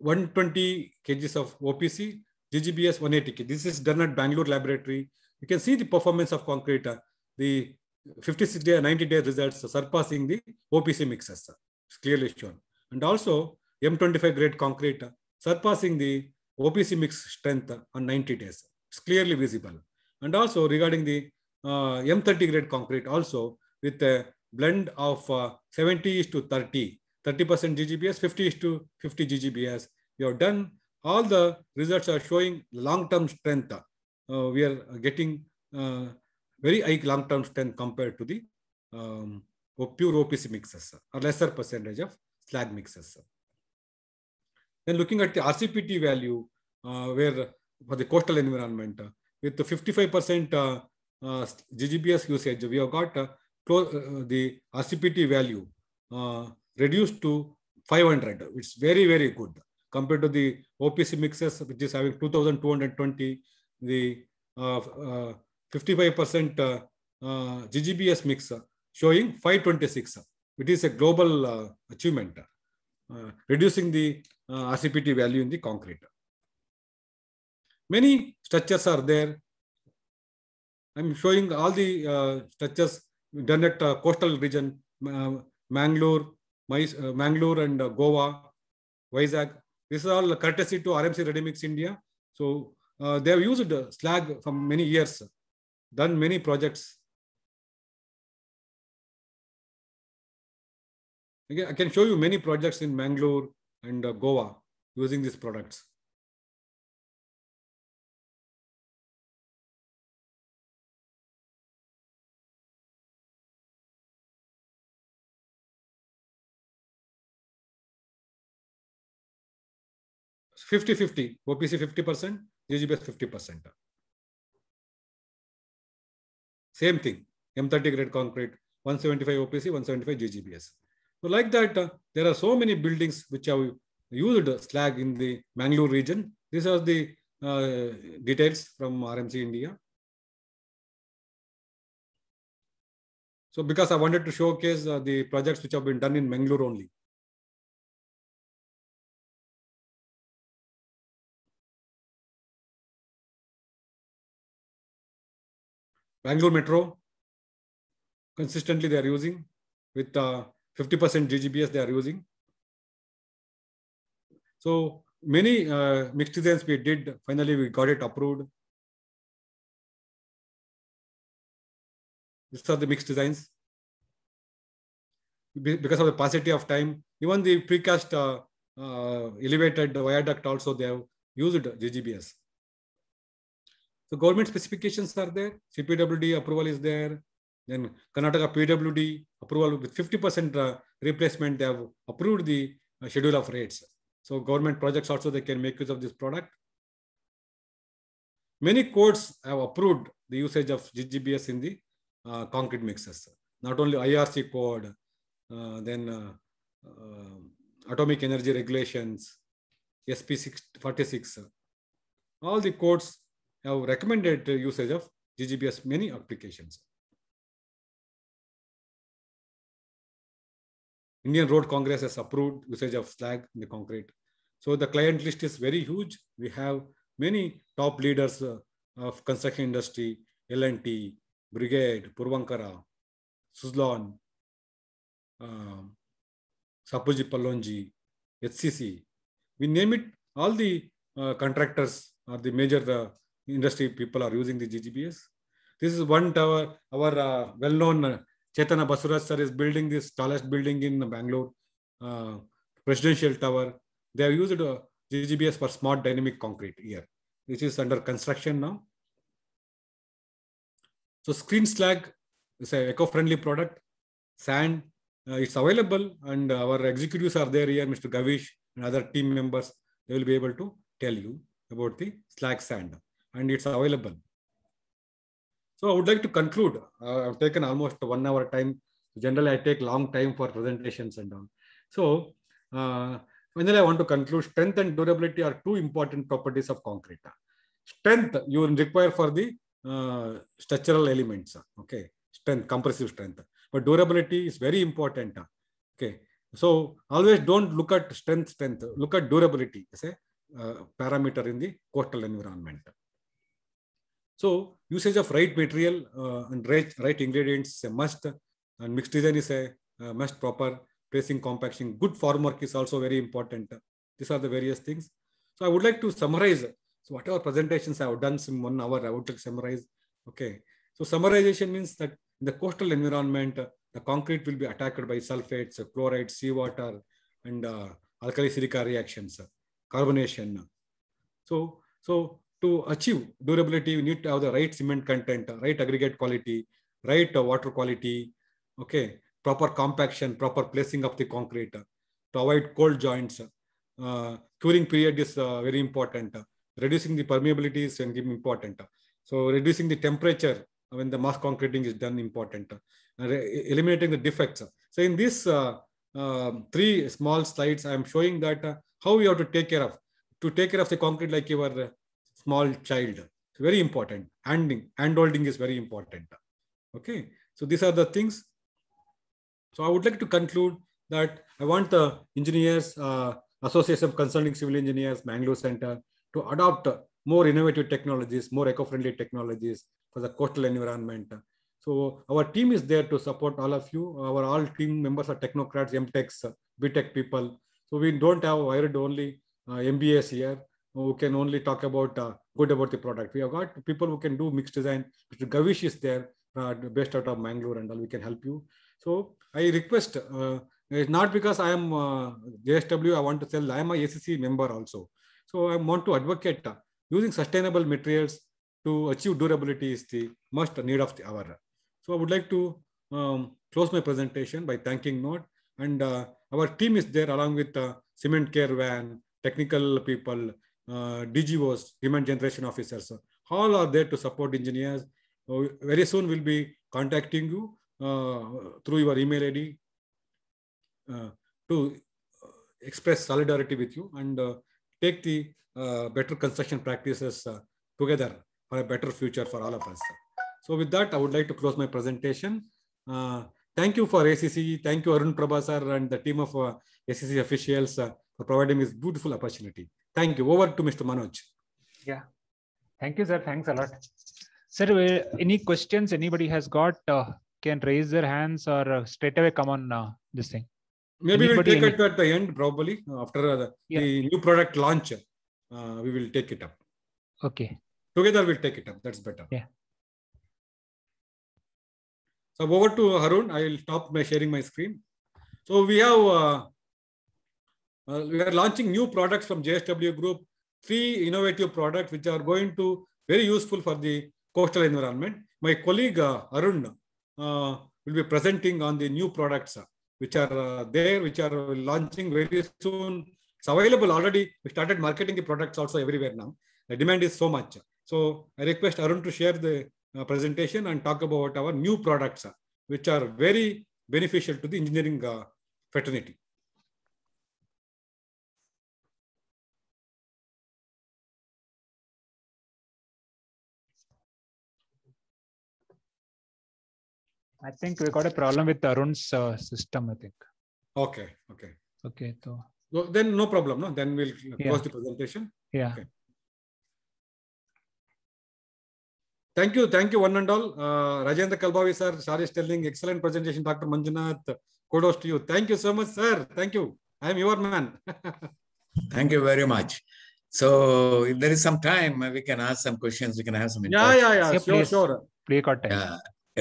120 kgs of OPC, GGBS 180 kg. This is done at Bangalore laboratory. You can see the performance of concrete, uh, the 56 day and 90 day results surpassing the OPC mixes. It's clearly shown. And also M25 grade concrete uh, surpassing the OPC mix strength on 90 days. It's clearly visible. And also regarding the uh, M30 grade concrete also with a blend of uh, 70 is to 30, 30% GGBS, 50 is to 50 GGBS. You're done. All the results are showing long-term strength. Uh, we are getting uh, very high long-term strength compared to the um, pure OPC mixes or lesser percentage of slag mixes. Then looking at the RCPT value, uh, where for the coastal environment, uh, with 55% uh, uh, GGBS usage, we have got uh, uh, uh, the RCPT value reduced to 500. It's very, very good compared to the OPC mixes, which is having 2,220, the 55% GGBS mix showing 526, It is a global achievement. reducing the uh, RCPT value in the concrete. Many structures are there. I'm showing all the uh, structures done at uh, coastal region, uh, Mangalore, uh, Mangalore and uh, Goa, Vizag. This is all courtesy to RMC Readymix India. So they have used slag for many years, done many projects. I can show you many projects in Mangalore, and uh, Goa using these products. Fifty fifty OPC fifty percent, GGBS fifty percent. Same thing, M30 grade concrete, 175 OPC, 175 GGBS. So like that, uh, there are so many buildings which have used slag in the Mangalore region. These are the uh, details from RMC India. So because I wanted to showcase uh, the projects which have been done in Mangalore only. Bangalore Metro, consistently they are using with uh, 50% GGBS they are using. So many uh, mixed designs we did, finally we got it approved. These are the mixed designs. Be because of the paucity of time, even the precast uh, uh, elevated viaduct also they have used GGBS. So government specifications are there, CPWD approval is there, then Karnataka PWD, approval with 50% uh, replacement, they have approved the uh, schedule of rates. So government projects also, they can make use of this product. Many courts have approved the usage of GGBS in the uh, concrete mixes. Not only IRC code, uh, then uh, uh atomic energy regulations, SP 46. All the courts have recommended usage of GGBS many applications. Indian Road Congress has approved usage of slag in the concrete. So the client list is very huge. We have many top leaders uh, of construction industry, L&T, Brigade, Purvankara, Suzlon, uh, Sapuji Pallonji, HCC. We name it, all the uh, contractors or the major uh, industry people are using the GGBS. This is one our, our uh, well-known uh, Chaitanya Basuraj sir is building this tallest building in Bangalore, uh, Presidential Tower. They have used uh, GGBS for smart dynamic concrete here, which is under construction now. So screen slag is an eco-friendly product. Sand, uh, it's available and our executives are there here, Mr. Gavish and other team members. They will be able to tell you about the slag sand and it's available. So I would like to conclude. Uh, I've taken almost one hour time. Generally, I take long time for presentations and all. So uh, finally, I want to conclude. Strength and durability are two important properties of concrete. Strength you require for the uh, structural elements. Okay, strength, compressive strength. But durability is very important. Okay, so always don't look at strength, strength. Look at durability as a uh, parameter in the coastal environment. So Usage of right material uh, and right, right ingredients is a must. And mixed design is a must proper. placing, compaction, good formwork is also very important. These are the various things. So I would like to summarize. So whatever presentations I have done in one hour, I would like summarize. Okay. So summarization means that in the coastal environment, the concrete will be attacked by sulfates, chloride, seawater, and uh, alkali silica reactions, carbonation. So, so to achieve durability, you need to have the right cement content, right aggregate quality, right water quality, okay, proper compaction, proper placing of the concrete to avoid cold joints. Uh, curing period is uh, very important. Reducing the permeability is important. So reducing the temperature when the mass concreting is done important. eliminating the defects. So in these uh, um, three small slides, I am showing that uh, how we have to take care of to take care of the concrete like your small child. It's very important. Handing, hand holding is very important. Okay. So these are the things. So I would like to conclude that I want the engineers, uh, Association of Consulting Civil Engineers, Mangalore Center to adopt more innovative technologies, more eco-friendly technologies for the coastal environment. So our team is there to support all of you. Our all team members are technocrats, MTechs, BTech people. So we don't have hired only uh, MBAs here who can only talk about uh, good about the product. We have got people who can do mixed design. Mr. Gavish is there, uh, based out of Mangalore, and all. We can help you. So I request. Uh, it's not because I am uh, JSW. I want to sell. I am a ACC member also. So I want to advocate uh, using sustainable materials to achieve durability is the must need of the hour. So I would like to um, close my presentation by thanking Note and uh, our team is there along with uh, Cement Care Van, technical people, uh, DGOs, human generation officers, all are there to support engineers. Uh, very soon we'll be contacting you uh, through your email ID uh, to express solidarity with you and take the better construction practices together for a better future for all of us. So with that, I would like to close my presentation. Uh, thank you for ACC. Thank you, Arun Prabha sir and the team of uh, ACC officials uh, for providing this beautiful opportunity. Thank you. Over to Mr. Manoj. Yeah. Thank you, sir. Thanks a lot. Sir, uh, any questions anybody has got uh, can raise their hands or uh, straight away come on uh, this thing. Maybe anybody we'll take any... it at the end, probably after uh, the, yeah. new product launch. Uh, we will take it up. Okay. Together we'll take it up. That's better. Yeah. So over to Harun. I will stop my sharing my screen. So we have uh, we are launching new products from JSW Group, three innovative products which are going to very useful for the coastal environment. My colleague uh, Arun uh, will be presenting on the new products uh, which are uh, there, which are launching very soon. It's available already. We started marketing the products also everywhere now. The demand is so much. So I request Arun to share the uh, presentation and talk about our new products, which are very beneficial to the engineering fraternity. I think we got a problem with Arun's uh, system, I think. Okay, okay. Okay, so. Well, then no problem, no? Then we'll close the presentation. Yeah. Okay. Thank you, thank you one and all. Uh, Rajendra Kalbavi sir, Sharish telling excellent presentation, Dr. Manjunath. Kudos to you. Thank you so much, sir. Thank you. I am your man. *laughs* thank you very much. So if there is some time, we can ask some questions. We can have some. Yeah, yeah, yeah. Sure, please. sure. Please cut time. Yeah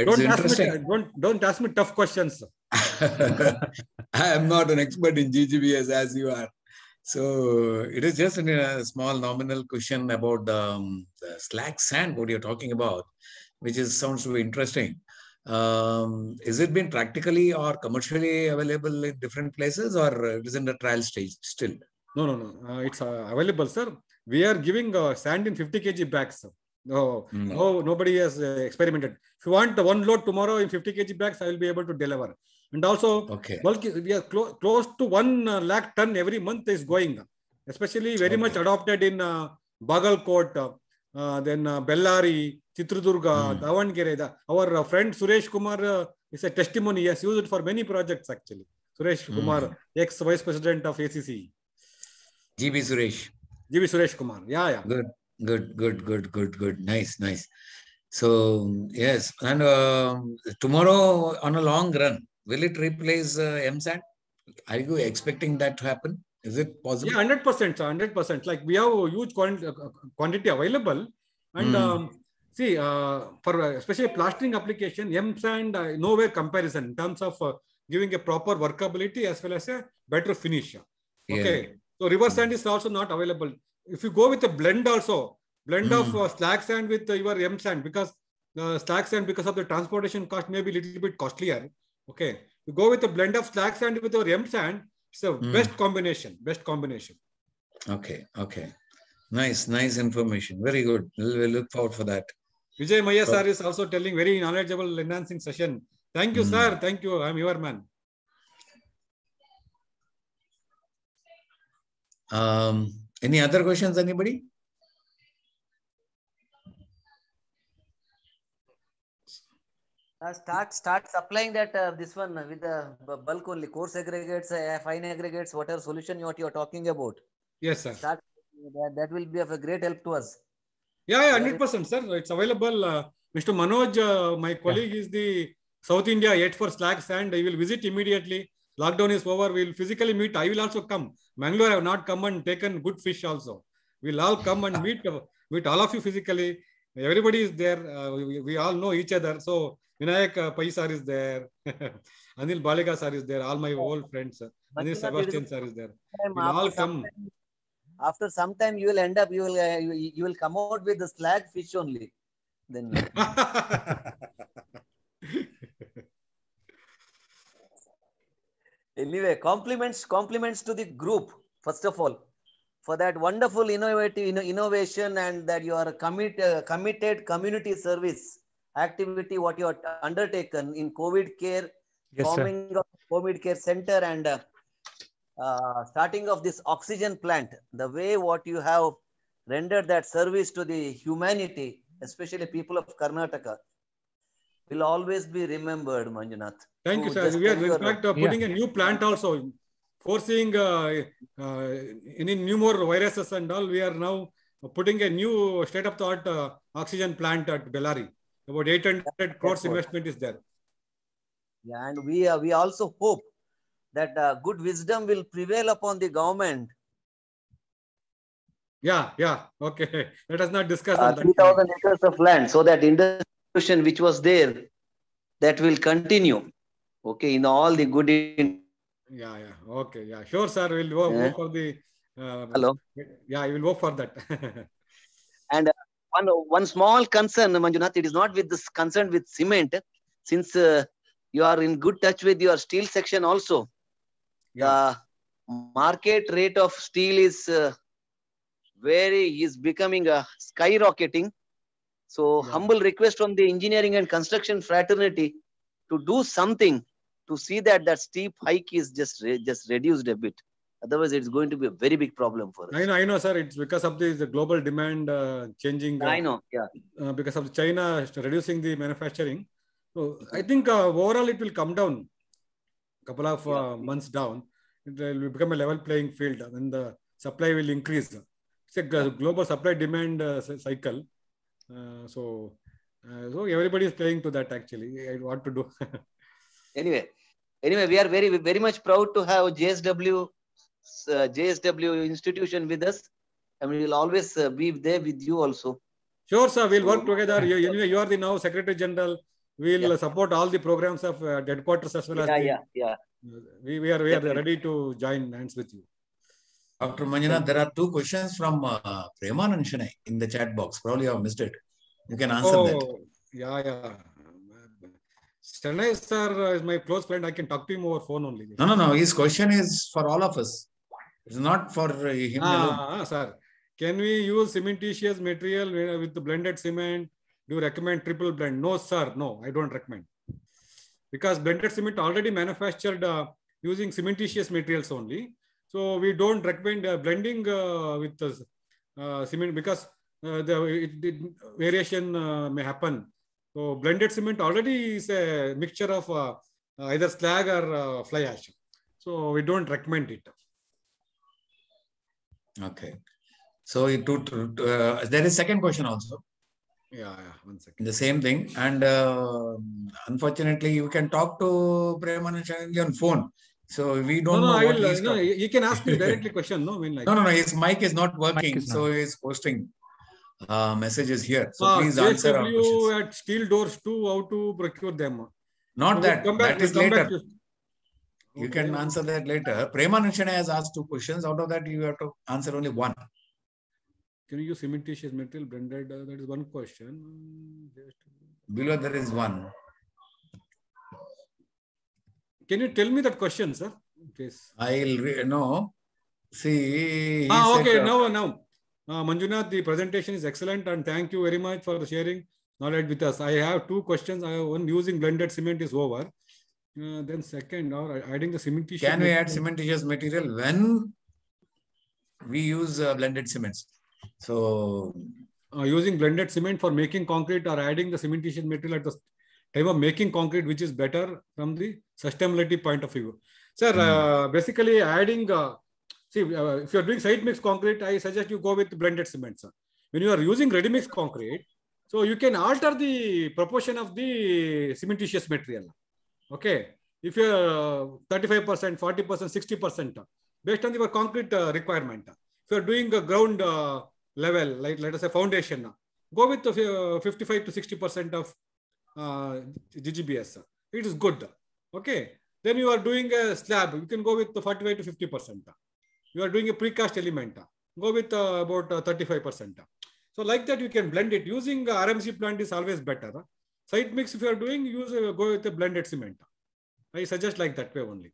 don't ask, me, don't, don't ask me tough questions. *laughs* I am not an expert in GGBS as you are. So it is just a small nominal question about um, the slack sand, what you're talking about, which is sounds very interesting. Um, is it been practically or commercially available in different places or it is in the trial stage still? No, no, no. Uh, it's uh, available, sir. We are giving uh, sand in 50 kg bags. Sir. No, no, no nobody has uh, experimented. If you want one load tomorrow in 50 kg bags, I will be able to deliver. And also, okay. bulk we are clo- close to one lakh ton every month is going, especially very okay. much adopted in uh, Bagalkot, uh, uh, then uh, Bellari, Chitradurga, mm. Davangere. The, our uh, friend Suresh Kumar uh, is a testimony. He has used it for many projects actually. Suresh mm. Kumar, ex vice president of ACC. GB Suresh. GB Suresh Kumar. Yeah, yeah. Good. good, good, good, good, good. Nice, nice. So, yes. And uh, tomorrow on a long run, will it replace uh, MSAT? Are you expecting that to happen? Is it possible? Yeah, 100%. 100%. Like we have a huge uh, uh, quantity available. And mm. um, see, uh, for uh, especially plastering application, MSAT, uh, nowhere comparison in terms of giving a proper workability as well as a better finish. Okay. Yeah. So reverse sand is also not available if you go with a blend also, blend mm. of hmm. uh, slag sand with uh, your M sand because uh, slag sand because of the transportation cost may be a little bit costlier. Okay, you go with a blend of slag sand with your M sand. It's the mm. best combination. Best combination. Okay. Okay. Nice, nice information. Very good. we look forward for that. Vijay Maya sir is also telling very knowledgeable enhancing session. Thank you, mm. sir. Thank you. I'm your man. Um, any other questions, anybody? Uh, start start supplying that uh, this one with the bulk only coarse aggregates, uh, fine aggregates, whatever solution what you are talking about. Yes, sir. Start, that, that will be of a great help to us. Yeah, yeah 100%, sir. It's available. Uh, Mr. Manoj, uh, my colleague yeah. is the South India yet for slacks and I will visit immediately. Lockdown is over. We will physically meet. I will also come. Mangalore have not come and taken good fish also. We'll all come and meet *laughs* meet all of you physically. Everybody is there. Uh, we, we, all know each other. So Vinayak uh, Paisar is there. *laughs* Anil Balika sir is there. All my old friends. But Anil Sebastian sir is there. We'll all come. Time, after some time, you will end up. You will uh, you, you will come out with the slag fish only. Then. *laughs* Anyway, compliments, compliments to the group, first of all, for that wonderful innovative innovation and that your commit, uh, committed community service activity, what you have undertaken in COVID care, yes, forming sir. of COVID care center and uh, uh, starting of this oxygen plant, the way what you have rendered that service to the humanity, especially people of Karnataka, will always be remembered, Manjunath. Thank you, sir. We are, in fact, uh, putting yeah. a new plant also, foreseeing uh, uh, any new more viruses and all. We are now putting a new state-of-the-art uh, oxygen plant at Bellary. About 800 crores investment is there. Yeah, and we uh, we also hope that uh, good wisdom will prevail upon the government. Yeah, yeah, okay. *laughs* Let us not discuss. Uh, 3,000 acres of land so that industry question which was there that will continue. Okay, in all the good. In- yeah, yeah. Okay, yeah. Sure, sir. We'll go, yeah. go for the. Uh, Hello. Yeah, I will go for that. *laughs* and uh, one one small concern, Manjunath, it is not with this concern with cement, since uh, you are in good touch with your steel section also. Yeah. The uh, market rate of steel is uh, very is becoming a uh, skyrocketing so yeah. humble request from the engineering and construction fraternity to do something to see that that steep hike is just re just reduced a bit. Otherwise, it's going to be a very big problem for us. I know, I know, sir. It's because of the, the global demand uh, changing. Uh, I know, yeah. Uh, because of China reducing the manufacturing. So I think uh, overall it will come down, couple of uh, yeah. months down. Uh, it will become a level playing field and the supply will increase. It's a global supply demand cycle. Uh, so uh, so everybody is playing to that actually. I want to do. *laughs* anyway, anyway, we are very very much proud to have JSW uh, JSW institution with us, and we will always uh, be there with you also. Sure, sir. We'll work together. You, anyway, you are the now Secretary General. We'll yeah. support all the programs of uh, headquarters as well yeah, as. Yeah, the, yeah, yeah. We, we are we are ready to join hands with you. Dr. Manjana, there are two questions from uh, Preman Shanai in the chat box. Probably you have missed it. You can answer oh, that. Yeah, yeah. Shanai sir is my close friend. I can talk to him over phone only. No, no, no. His question is for all of us. It's not for him ah, alone. Ah, sir, can we use cementitious material with blended cement? Do you recommend triple blend? No, sir. No, I don't recommend. Because blended cement already manufactured uh, using cementitious materials only so we don't recommend uh, blending uh, with uh, cement because the it, it variation may happen. So blended cement already is a mixture of either slag or fly ash. So we don't recommend it. Okay. So it, to, to, there is second question also. Yeah, yeah, one second. The same thing. And uh, unfortunately, you can talk to Premanand on phone. So we don't no, no, know. I will, uh, no, you can ask me directly question. No, I mean, like, no, no, no. His mic is not working, is not. so he's posting uh, messages here. So ah, please answer our questions. at Steel Doors too? how to procure them? Not so that. We'll back, that is we'll later. To... You okay. can answer that later. Prema Nishana has asked two questions. Out of that, you have to answer only one. Can you use cementitious material blended? Uh, that is one question. Below there is one. Can you tell me that question, sir? Please. I'll re- no. See. Ah, okay. Said, now, now. Uh, Manjunath, the presentation is excellent and thank you very much for sharing knowledge with us. I have two questions. I have one using blended cement is over. Uh, then second, or adding the cementitious. Can we material. add cementitious material when we use uh, blended cements? So, uh, using blended cement for making concrete or adding the cementitious material at the type of making concrete which is better from the sustainability point of view. Sir, mm. basically adding, uh, see, uh, if you're doing site mix concrete, I suggest you go with blended cement, sir. When you are using ready mix concrete, so you can alter the proportion of the cementitious material. Okay. If you're 35%, 40%, 60% based on your concrete requirement. If you're doing a ground level, like let us say foundation, go with 55 to 60% of uh, It is good. Okay. Then you are doing a slab. You can go with 45 to 50%. You are doing a precast element. Go with uh, about 35%. Uh, so like that, you can blend it. Using RMC plant is always better. Site mix, if you are doing, use uh, go with a blended cement. I suggest like that way only.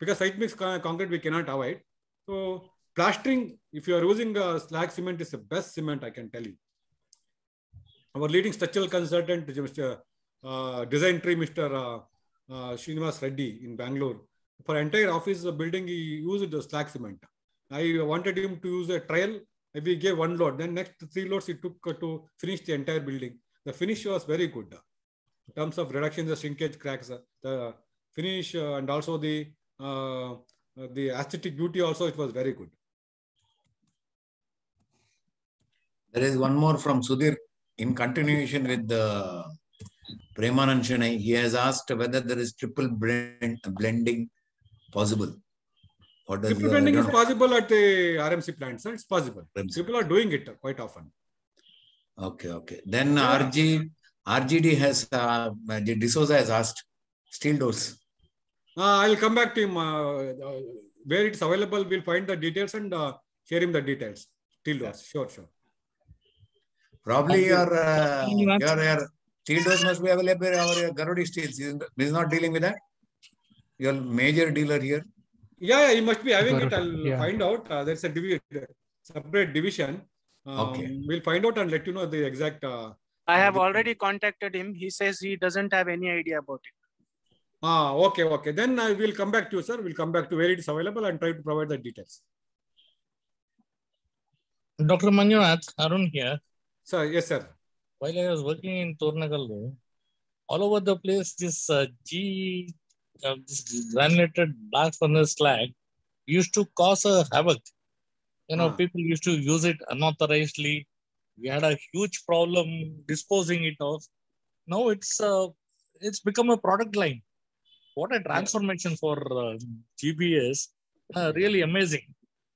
Because site mix concrete we cannot avoid. So plastering, if you are using uh, slag cement, is the best cement, I can tell you. Our leading structural consultant, Mr. Uh, design tree, Mr. Uh, uh, Srinivas Reddy in Bangalore. For entire office building, he used the slag cement. I wanted him to use a trial. We gave one load. Then next three loads he took to finish the entire building. The finish was very good in terms of reduction the shrinkage cracks. Uh, the finish uh, and also the the aesthetic beauty also it was very good. There is one more from Sudhir in continuation with the Premanand Shanai, he has asked whether there is triple blend, blending possible. triple blending is possible at the RMC plant, sir. It's possible. RMC. People are doing it quite often. Okay, okay. Then yeah. RG, RGD has, uh, D'Souza has asked steel doors. Uh, I'll come back to him. Uh, uh, where it's available, we'll find the details and uh, share him the details. Steel doors, yeah. sure, sure. Probably your, uh, your, your Steel doors must be available our uh, Garudi Steels. Is not dealing with that? Your major dealer here? Yeah, yeah, he must be having it. I'll yeah. find out. Uh, there's a divi separate division. Um, okay. We'll find out and let you know the exact. Uh, I have uh, already contacted him. He says he doesn't have any idea about it. Ah, okay, okay. Then I will come back to you, sir. We'll come back to where it is available and try to provide the details. Dr. Manjunath, Arun here. Sir, yes, sir while I was working in Tornagallu, all over the place, this uh, G, uh, this granulated black furnace slag used to cause a uh, havoc. You know, huh. Ah. people used to use it unauthorizedly. We had a huge problem disposing it of. Now it's uh, it's become a product line. What a transformation for uh, GBS! Uh, really amazing.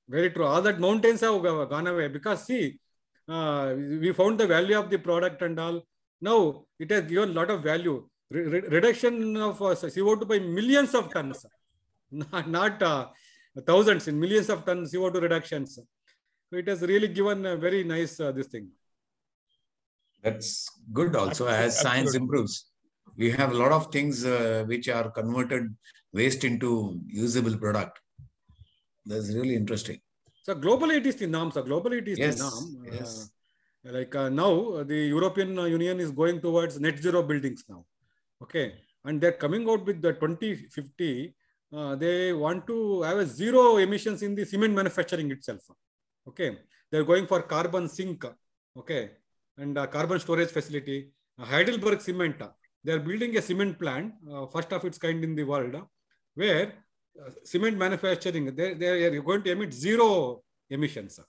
Very true. All that mountains have gone away because see, uh, we found the value of the product and all. Now it has given a lot of value. Re reduction of uh, CO2 by millions of tons, not, not uh, thousands, in millions of tons CO2 reductions. So it has really given a very nice uh, this thing. That's good also as science improves. We have a lot of things uh, which are converted waste into usable product. That's really interesting. So globally, it is the norm. So globally, it is yes. the norm. Yes. Uh, like uh, now, uh, the European Union is going towards net zero buildings now. Okay, and they're coming out with the 2050. Uh, they want to have a zero emissions in the cement manufacturing itself. Okay, they're going for carbon sink. Okay, and carbon storage facility. Heidelberg Cement. they're building a cement plant, uh, first of its kind in the world, where cement manufacturing, they, they are going to emit zero emissions.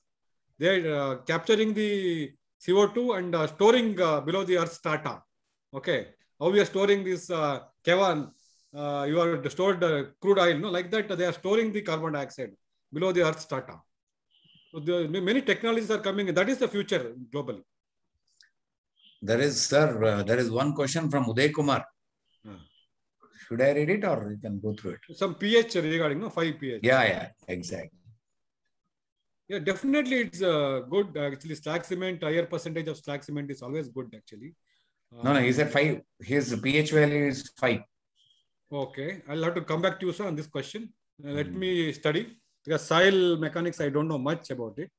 They're uh, capturing the CO2 and uh, storing uh, below the earth strata. Okay. How we are storing this uh, you are stored crude oil, no? like that, they are storing the carbon dioxide below the earth strata. So many technologies are coming. That is the future globally. There is, sir, uh, there is one question from Uday Kumar should I read it or you can go through it? Some pH regarding no five pH. Yeah, yeah, exactly. Yeah, definitely it's uh, good uh, actually. Slag cement higher percentage of slag cement is always good actually. no, no, he said um, five. His pH value is five. Okay, I'll have to come back to you sir on this question. Uh, let mm. me study because soil mechanics I don't know much about it.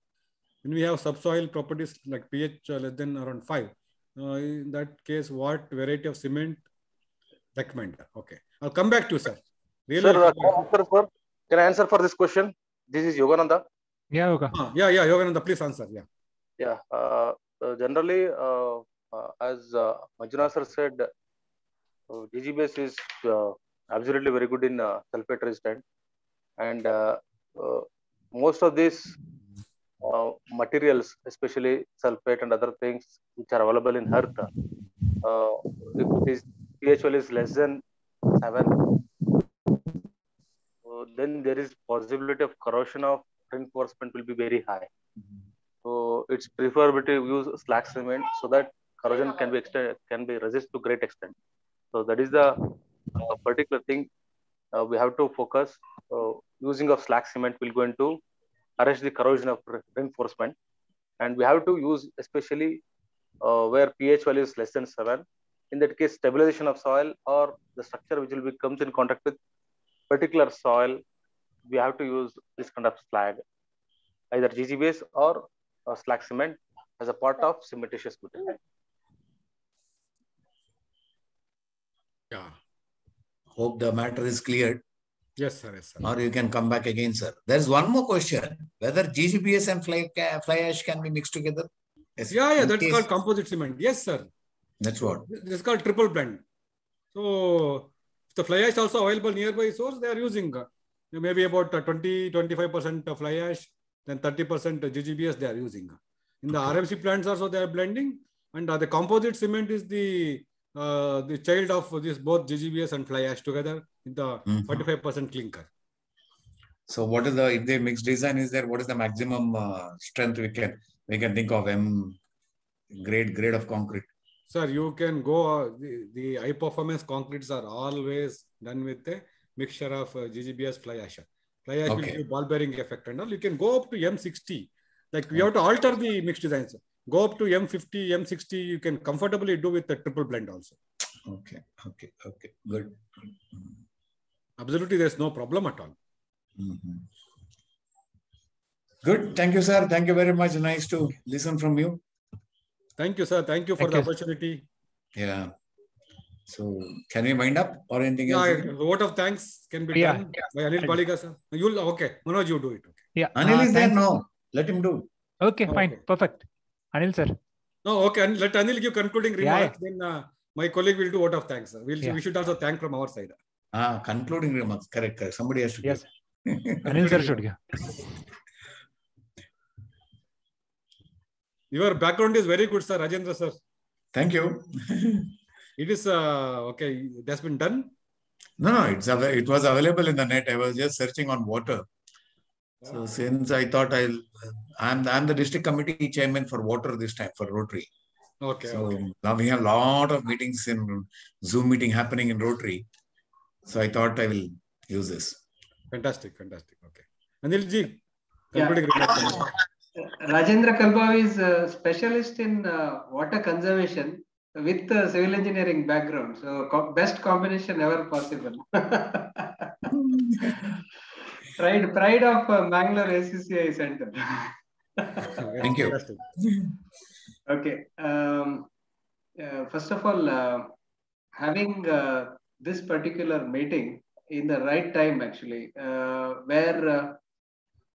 When we have subsoil properties like pH less than around five, uh, in that case, what variety of cement Recommend Okay. I'll come back to you, sir. Really sir, uh, for, can I answer for this question? This is Yogananda. Yeah, Yoga. Uh, yeah, yeah, Yogananda, please answer. Yeah. Yeah. Uh, uh generally, uh, uh, as uh, sir said, uh, DGBase is absolutely very good in sulfate resistant. And most of these materials, especially sulfate and other things which are available in earth, it is PHL is less than 7, so then there is possibility of corrosion of reinforcement will be very high. Mm-hmm. So it's preferable to use slag cement so that corrosion can be extend, can be resist to great extent. So that is the uh, particular thing uh, we have to focus. using of slack cement will going to arrest the corrosion of reinforcement, and we have to use especially uh, where pH value is less than seven in that case stabilization of soil or the structure which will be comes in contact with particular soil we have to use this kind of slag either gg base or, or uh, slag cement as a part of cementitious material yeah hope the matter is cleared yes sir yes sir or you can come back again sir there is one more question whether ggbs and fly, fly ash can be mixed together yes, yeah yeah that's case. called composite cement yes sir that's what. This is called triple blend. So the fly ash also available nearby source, they are using uh, maybe about uh, 20, 25% fly ash, then 30% GGBS they are using. In the okay. RMC plants also they are blending and uh, the composite cement is the uh, the child of this both GGBS and fly ash together In the 45% mm-hmm. percent clinker. So what is the, if the mixed design is there, what is the maximum uh, strength we can, we can think of M grade, grade of concrete? sir you can go uh, the, the, high performance concretes are always done with a mixture of uh, ggbs fly ash fly ash okay. will give ball bearing effect and all you can go up to m60 like we hmm. have to alter the mix designs go up to m50 m60 you can comfortably do with the triple blend also okay okay okay good absolutely there's no problem at all mm -hmm. good thank you sir thank you very much nice to listen from you Thank you, sir. Thank you for Thank the you. opportunity. Yeah. So can we wind up or anything yeah, else? A vote of thanks can be yeah, done yeah. by Anil Palika, sir. You'll okay. Manoj, you do it. Okay. Yeah. Anil uh, is there now. Let him do. Okay, okay, fine. Perfect. Anil, sir. No, okay. And let Anil give concluding remarks. Then uh, my colleague will do vote of thanks. We'll, We should also thank from our side. Ah, concluding remarks. Correct, correct. Somebody has to. Yes. *laughs* Anil sir should yeah. Your background is very good, sir. Rajendra, sir. Thank you. it is uh, okay. That's been done. No, no, it's it was available in the net. I was just searching on water. So ah. since I thought I'll, uh, I'm I'm the district committee chairman for water this time for Rotary. Okay. So okay. now we have a lot of meetings in Zoom meeting happening in Rotary. So I thought I will use this. Fantastic, fantastic. Okay, Anil ji. Yeah. Rajendra Kalbav is a specialist in uh, water conservation with uh, civil engineering background. So co best combination ever possible. *laughs* pride, pride of uh, Bangalore ACCI Center. *laughs* Thank you. Okay. Um, uh, first of all, uh, having uh, this particular meeting in the right time actually, where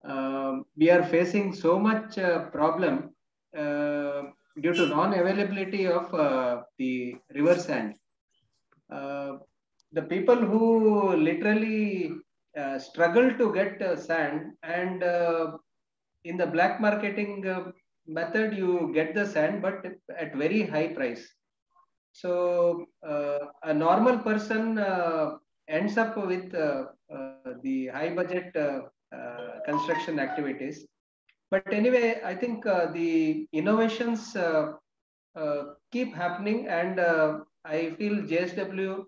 um, we are facing so much uh, problem uh, due to non-availability of uh, the river sand. Uh, the people who literally uh, struggle to get uh, sand and in the black marketing method you get the sand but at very high price. So a normal person ends up with the high budget uh, construction activities. But anyway, I think uh, the innovations uh, keep happening, and I feel JSW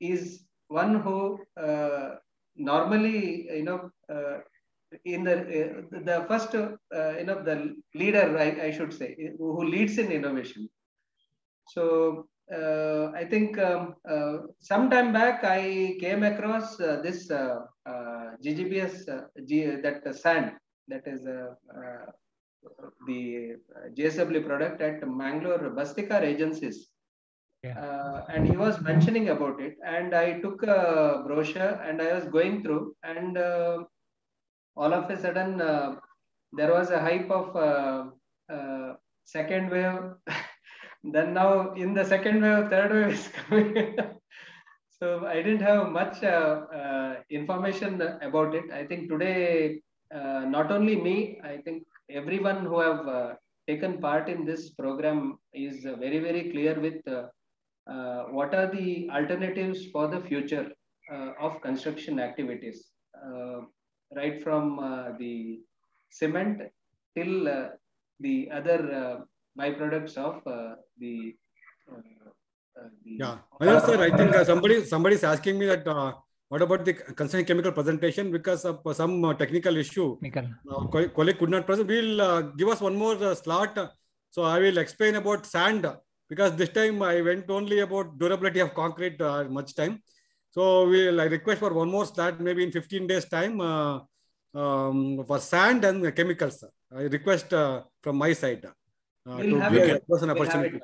is one who normally, you know, in the uh, the first uh, you know the leader I, I should say who leads in innovation so uh, I think um, uh, some time back I came across uh, this uh, uh, GGBS uh, G, that sand that is the JSW product at Mangalore Bastikar agencies. Yeah. and he was mentioning about it, and I took a brochure and I was going through, and all of a sudden there was a hype of second wave *laughs* Then now in the second wave, third wave is *laughs* coming. so I didn't have much uh, uh, information about it. I think today, uh, not only me, I think everyone who have taken part in this program is very, very clear with uh, what are the alternatives for the future uh, of construction activities, uh, right from the cement till the other byproducts of uh, the, uh, uh, the yeah, Hello, sir. I think somebody somebody is asking me that what about the concerning chemical presentation because of some technical issue uh, colleague could not present we'll uh, give us one more uh, slot so i will explain about sand because this time i went only about durability of concrete much time so we'll i request for one more slot maybe in 15 days time um, for sand and chemicals i request from my side uh, we'll to give a person we'll opportunity.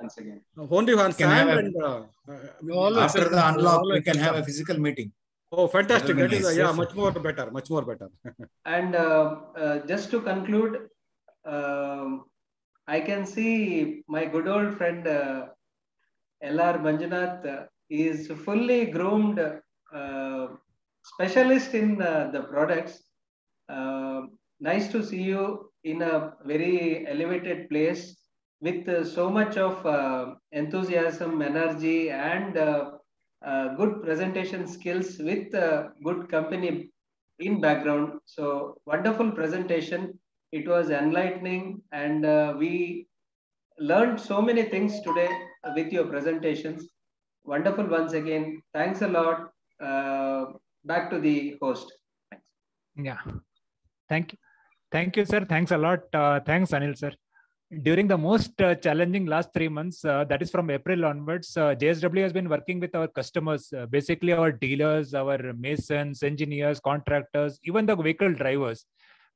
Hold your hands, Sam. And, uh, uh, after the unlock, we can have a physical meeting. Oh, fantastic. That is, uh, nice. yeah, much more better, much more better. *laughs* and uh, uh, just to conclude, um, I can see my good old friend LR Manjunath is fully groomed specialist in the products. nice to see you in a very elevated place with uh, so much of uh, enthusiasm, energy, and uh, uh, good presentation skills with uh, good company in background. So wonderful presentation. It was enlightening, and we learned so many things today with your presentations. Wonderful once again. Thanks a lot. back to the host. Thanks. Yeah. Thank you. Thank you, sir. Thanks a lot. thanks, Anil, sir during the most uh, challenging last three months, uh, that is from April onwards, uh, JSW has been working with our customers, uh, basically our dealers, our masons, engineers, contractors, even the vehicle drivers.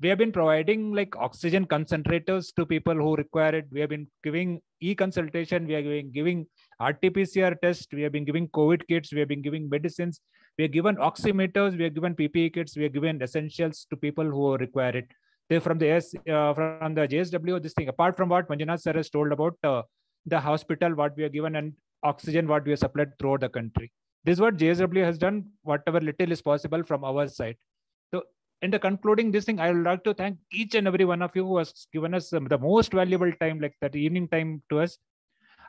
We have been providing like oxygen concentrators to people who require it. We have been giving e-consultation. We are giving, giving RT-PCR test. We have been giving COVID kits. We have been giving medicines. We have given oximeters. We have given PPE kits. We have given essentials to people who require it uh, from the S uh, from the JSW this thing apart from what Manjunath sir has told about uh, the hospital what we are given and oxygen what we are supplied throughout the country. This is what JSW has done whatever little is possible from our side. So in the concluding this thing, I would like to thank each and every one of you who has given us um, the most valuable time like that evening time to us.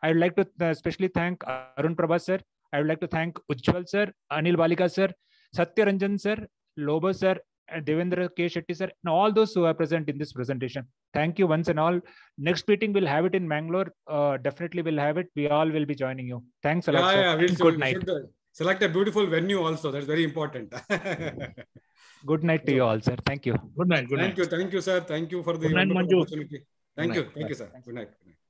I would like to especially thank Arun Prabha sir. I would like to thank Ujjwal sir, Anil Balika sir, Satya Ranjan sir, Lobo sir, Devendra K. Shetty sir, and all those who are present in this presentation. Thank you once and all. Next meeting, we'll have it in Mangalore. Uh, definitely we'll have it. We all will be joining you. Thanks a lot. Yeah, sir. yeah, we'll, good we night. Select a beautiful venue also. That's very important. *laughs* good night to you all, sir. Thank you. Good night. Good night. Thank you. Thank you, sir. Thank you for the good night, opportunity. Thank good you. Night. Thank you, sir. Good night. Good night.